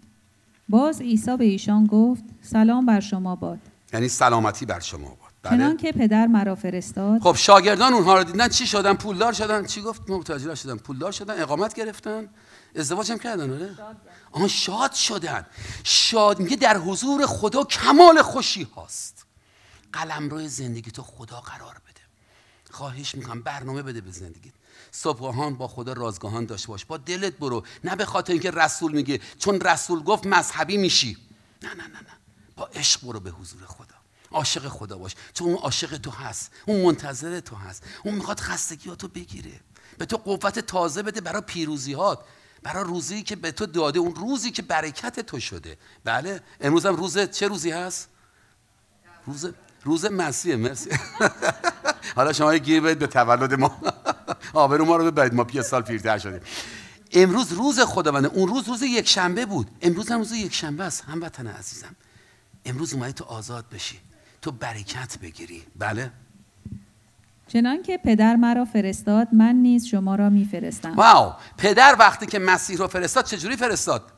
باز عیسی به ایشان گفت سلام بر شما باد یعنی سلامتی بر شما بله. چنان که پدر مرا فرستاد خب شاگردان اونها رو دیدن چی شدن پولدار شدن چی گفت مبتدیلا شدن پولدار شدن اقامت گرفتن ازدواج هم کردن آره آن شاد شدن شاد میگه در حضور خدا کمال خوشی هاست قلم روی زندگی تو خدا قرار بده خواهش میکنم برنامه بده به زندگیت صبحان با خدا رازگاهان داشته باش با دلت برو نه به خاطر اینکه رسول میگه چون رسول گفت مذهبی میشی نه نه نه نه با عشق برو به حضور خدا عاشق خدا باش چون اون عاشق تو هست اون منتظر تو هست اون میخواد خستگی تو بگیره به تو قوت تازه بده برای پیروزی هات برای روزی که به تو داده اون روزی که برکت تو شده بله امروز هم روز چه روزی هست روز روز مسیح مرسی حالا شما گیر بدید به تولد ما آبرو ما رو ببرید ما پی سال پیرتر شدیم امروز روز خداونده اون روز روز یک شنبه بود امروز هم روز یک شنبه است هموطن عزیزم امروز اومدی تو آزاد بشی تو برکت بگیری بله چنان که پدر مرا فرستاد من نیز شما را میفرستم واو پدر وقتی که مسیح رو فرستاد چجوری فرستاد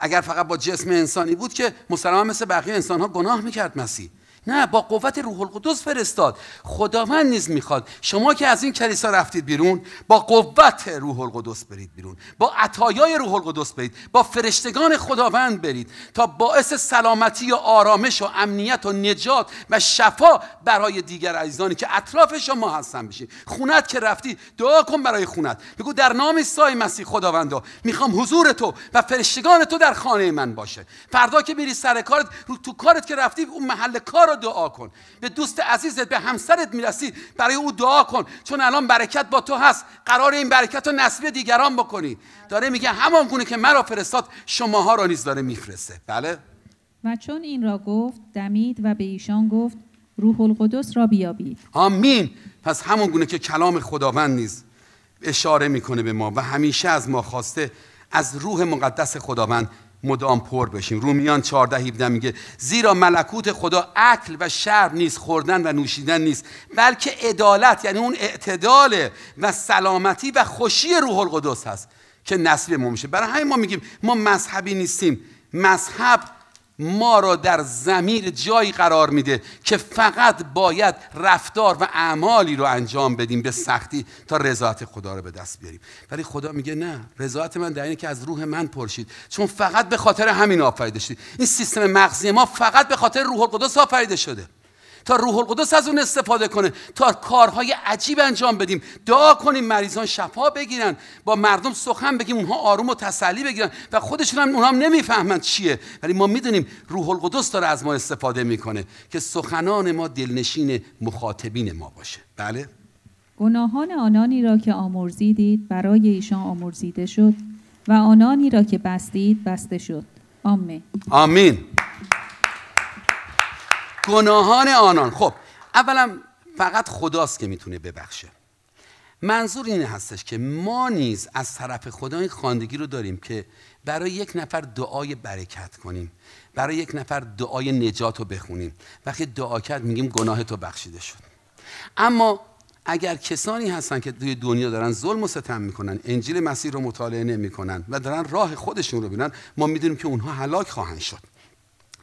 اگر فقط با جسم انسانی بود که مسلما مثل بقیه انسان ها گناه میکرد مسیح نه با قوت روح القدس فرستاد خداوند نیز میخواد شما که از این کلیسا رفتید بیرون با قوت روح القدس برید بیرون با عطایای روح القدس برید با فرشتگان خداوند برید تا باعث سلامتی و آرامش و امنیت و نجات و شفا برای دیگر عزیزانی که اطراف شما هستن بشین خونت که رفتی دعا کن برای خونت بگو در نام سای مسیح خداوندا میخوام حضور تو و فرشتگان تو در خانه من باشه فردا که میری سر کارت تو کارت که رفتی اون محل کار رو دعا کن به دوست عزیزت به همسرت میرسی برای او دعا کن چون الان برکت با تو هست قرار این برکت رو نصیب دیگران بکنی داره میگه همان گونه که مرا فرستاد شماها را نیز داره میفرسته بله و چون این را گفت دمید و به ایشان گفت روح القدس را بیابید آمین پس همون گونه که کلام خداوند نیز اشاره میکنه به ما و همیشه از ما خواسته از روح مقدس خداوند مدام پر بشیم رومیان 14 17 میگه زیرا ملکوت خدا عقل و شرب نیست خوردن و نوشیدن نیست بلکه عدالت یعنی اون اعتدال و سلامتی و خوشی روح القدس هست که نصیب ما میشه برای همین ما میگیم ما مذهبی نیستیم مذهب ما را در زمیر جایی قرار میده که فقط باید رفتار و اعمالی رو انجام بدیم به سختی تا رضایت خدا رو به دست بیاریم ولی خدا میگه نه رضایت من در اینه که از روح من پرشید چون فقط به خاطر همین آفریده شدید این سیستم مغزی ما فقط به خاطر روح القدس آفریده شده تا روح القدس از اون استفاده کنه تا کارهای عجیب انجام بدیم دعا کنیم مریضان شفا بگیرن با مردم سخن بگیم اونها آروم و تسلی بگیرن و خودشون هم اونها نمیفهمن چیه ولی ما میدونیم روح القدس داره از ما استفاده میکنه که سخنان ما دلنشین مخاطبین ما باشه بله گناهان آنانی را که آمرزیدید برای ایشان آمرزیده شد و آنانی را که بستید بسته شد آمین آمین گناهان آنان خب اولا فقط خداست که میتونه ببخشه منظور این هستش که ما نیز از طرف خدا این خواندگی رو داریم که برای یک نفر دعای برکت کنیم برای یک نفر دعای نجات رو بخونیم وقتی دعا کرد میگیم گناه تو بخشیده شد اما اگر کسانی هستن که توی دنیا دارن ظلم و ستم میکنن انجیل مسیح رو مطالعه نمیکنن و دارن راه خودشون رو بینن ما میدونیم که اونها هلاک خواهند شد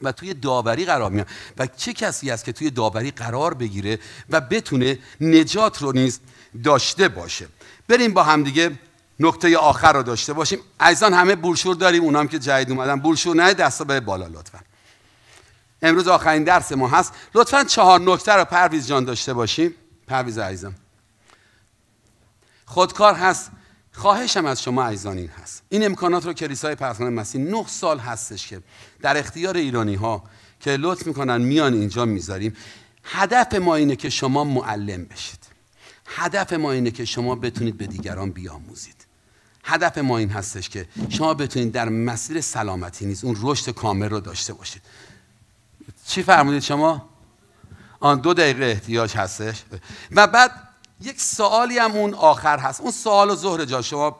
و توی داوری قرار میان و چه کسی است که توی داوری قرار بگیره و بتونه نجات رو نیز داشته باشه بریم با همدیگه نقطه آخر رو داشته باشیم عزیزان همه بولشور داریم اونام که جدید اومدن بولشور نه دستا به بالا لطفا امروز آخرین درس ما هست لطفا چهار نکته رو پرویز جان داشته باشیم پرویز عزیزم خودکار هست خواهشم از شما عزیزان این هست این امکانات رو کلیسای پرتمان مسیح نه سال هستش که در اختیار ایرانی ها که لطف میکنن میان اینجا میذاریم هدف ما اینه که شما معلم بشید هدف ما اینه که شما بتونید به دیگران بیاموزید هدف ما این هستش که شما بتونید در مسیر سلامتی نیز اون رشد کامل رو داشته باشید چی فرمودید شما آن دو دقیقه احتیاج هستش و بعد یک سوالی هم اون آخر هست اون سوال و ظهر جا شما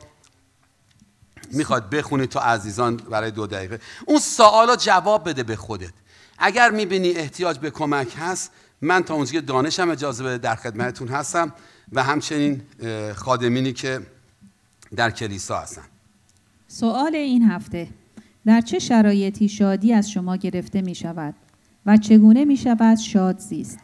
میخواد بخونی تا عزیزان برای دو دقیقه اون رو جواب بده به خودت اگر میبینی احتیاج به کمک هست من تا اونجای دانشم اجازه بده در خدمتتون هستم و همچنین خادمینی که در کلیسا هستن سوال این هفته در چه شرایطی شادی از شما گرفته می شود و چگونه می شود شاد زیست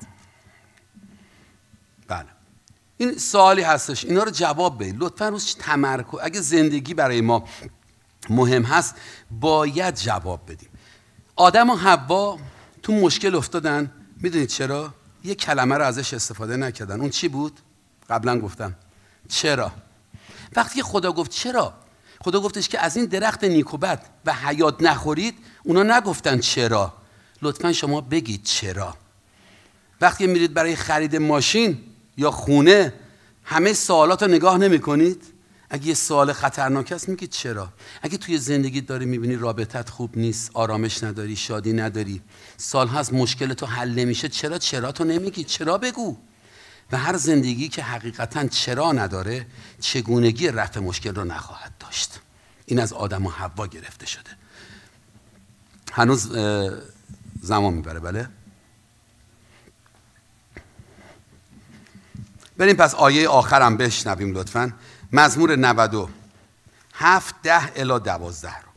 این سوالی هستش اینا رو جواب بدید لطفا روش تمرکز اگه زندگی برای ما مهم هست باید جواب بدیم آدم و حوا تو مشکل افتادن میدونید چرا یه کلمه رو ازش استفاده نکردن اون چی بود قبلا گفتم چرا وقتی خدا گفت چرا خدا گفتش که از این درخت نیکوبت و حیات نخورید اونا نگفتن چرا لطفا شما بگید چرا وقتی میرید برای خرید ماشین یا خونه همه سوالات رو نگاه نمی کنید اگه یه سوال خطرناک است میگید چرا اگه توی زندگی داری میبینی رابطت خوب نیست آرامش نداری شادی نداری سال هست مشکل تو حل نمیشه چرا چرا تو نمیگی چرا بگو و هر زندگی که حقیقتا چرا نداره چگونگی رفع مشکل رو نخواهد داشت این از آدم و حوا گرفته شده هنوز زمان میبره بله بریم پس آیه آخرم بشنویم لطفا مزمور 92 هفت ده الا دوازده رو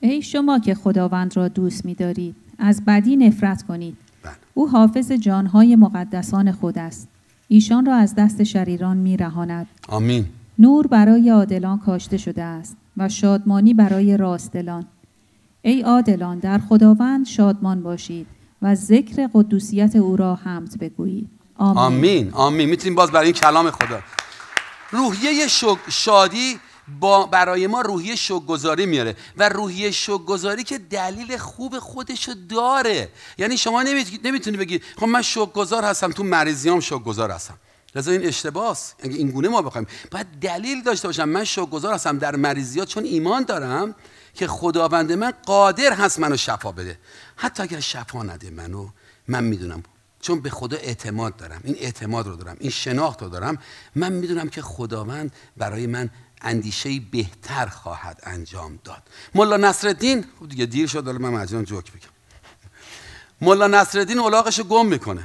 ای شما که خداوند را دوست می‌دارید از بدی نفرت کنید بله. او حافظ جانهای مقدسان خود است ایشان را از دست شریران میرهاند آمین نور برای عادلان کاشته شده است و شادمانی برای راستلان ای عادلان در خداوند شادمان باشید و ذکر قدوسیت او را حمد بگویید آمین آمین, میتونیم باز برای این کلام خدا روحیه شادی با برای ما روحیه گذاری میاره و روحیه گذاری که دلیل خوب خودشو داره یعنی شما نمیتونی بگی خب من گذار هستم تو مریضیام شوکگذار هستم لذا این اشتباس اگه این گونه ما بخوایم باید دلیل داشته باشم من گذار هستم در مریضیات چون ایمان دارم که خداوند من قادر هست منو شفا بده حتی اگر شفا نده منو من میدونم چون به خدا اعتماد دارم این اعتماد رو دارم این شناخت رو دارم من میدونم که خداوند برای من اندیشه بهتر خواهد انجام داد ملا نصرالدین خب دیگه دیر شد حالا من مجنون جوک بگم ملا نصرالدین الاغش رو گم میکنه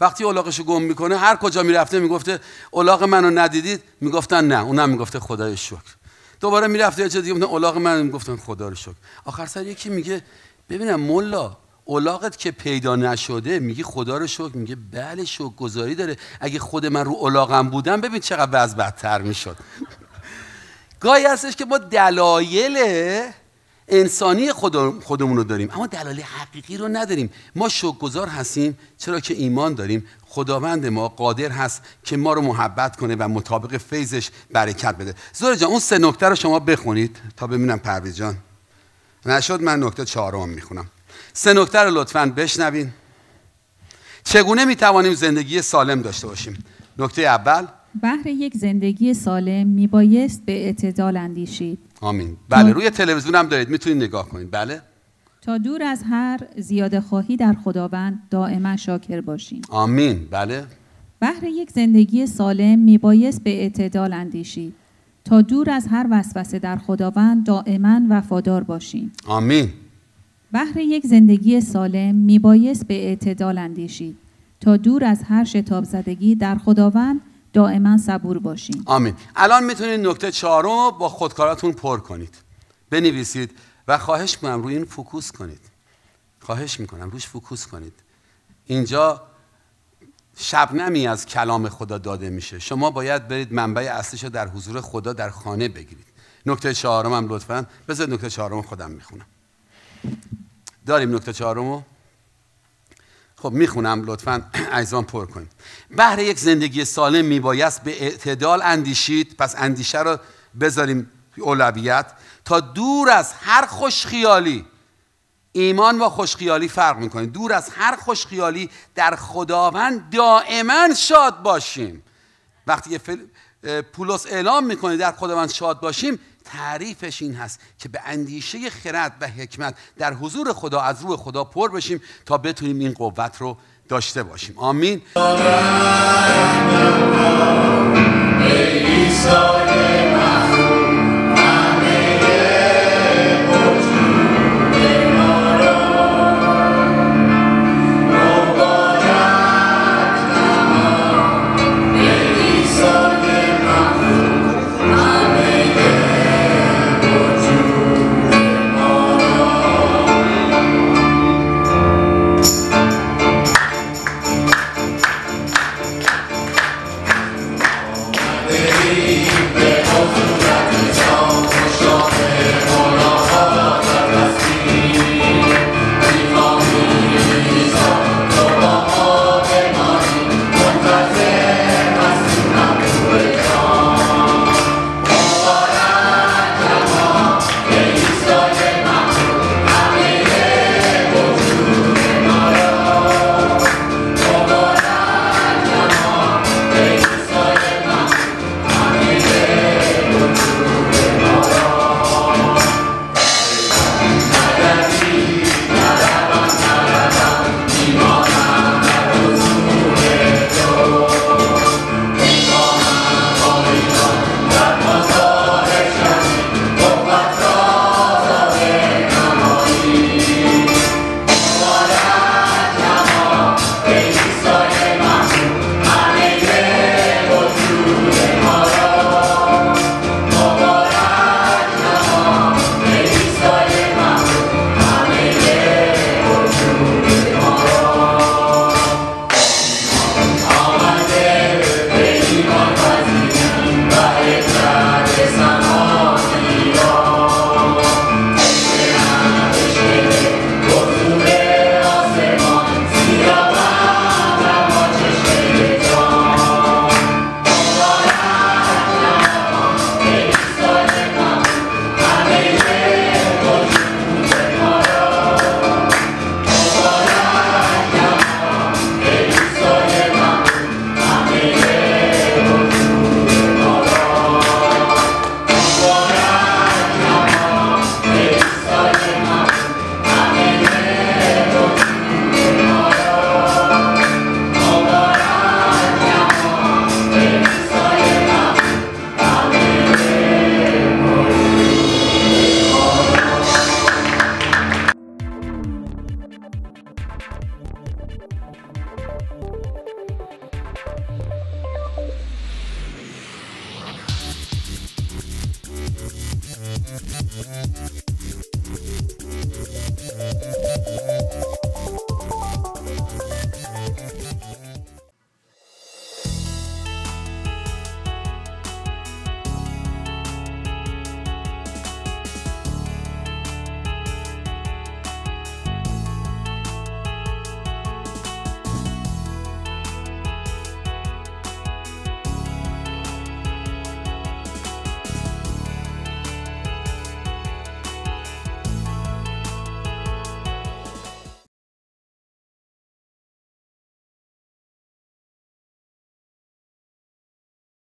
وقتی الاغش رو گم میکنه هر کجا میرفته میگفته الاغ منو ندیدید میگفتن نه اونم میگفته خدای شکر دوباره میرفته یه جا دیگه الاغ من میگفتن خدا رو شکر آخر سر یکی میگه ببینم ملا اولاغت که پیدا نشده میگی خدا رو شکر میگه بله شکر گذاری داره اگه خود من رو اولاغم بودم ببین چقدر وضع بدتر میشد گاهی هستش که ما دلایل انسانی خودمون رو داریم اما دلایل حقیقی رو نداریم ما شکرگزار هستیم چرا که ایمان داریم خداوند ما قادر هست که ما رو محبت کنه و مطابق فیضش برکت بده زور جان اون سه نکته رو شما بخونید تا ببینم پرویز جان نشد من نکته چهارم میخونم سه نکته رو لطفا بشنوین چگونه می توانیم زندگی سالم داشته باشیم نکته اول بهر یک زندگی سالم می بایست به اعتدال اندیشید آمین بله روی تلویزیون هم دارید میتونید نگاه کنید بله تا دور از هر زیاده خواهی در خداوند دائما شاکر باشیم آمین بله بهر یک زندگی سالم می بایست به اعتدال اندیشید تا دور از هر وسوسه در خداوند دائما وفادار باشیم آمین بهر یک زندگی سالم میبایست به اعتدال اندیشید تا دور از هر شتاب زدگی در خداوند دائما صبور باشیم آمین الان میتونید نکته چهارم رو با خودکاراتون پر کنید بنویسید و خواهش میکنم روی این فوکوس کنید خواهش میکنم روش فکوس کنید اینجا شبنمی از کلام خدا داده میشه شما باید برید منبع اصلش رو در حضور خدا در خانه بگیرید نکته چهارم هم لطفا بذارید نکته چهارم خودم میخونم داریم نکته چهارمو خب میخونم لطفا ایزان پر کنیم بهره یک زندگی سالم میبایست به اعتدال اندیشید پس اندیشه رو بذاریم اولویت تا دور از هر خوشخیالی ایمان با خوشخیالی فرق میکنه دور از هر خوشخیالی در خداوند دائما شاد باشیم وقتی که پولس اعلام میکنه در خداوند شاد باشیم تعریفش این هست که به اندیشه خرد و حکمت در حضور خدا از روح خدا پر بشیم تا بتونیم این قوت رو داشته باشیم آمین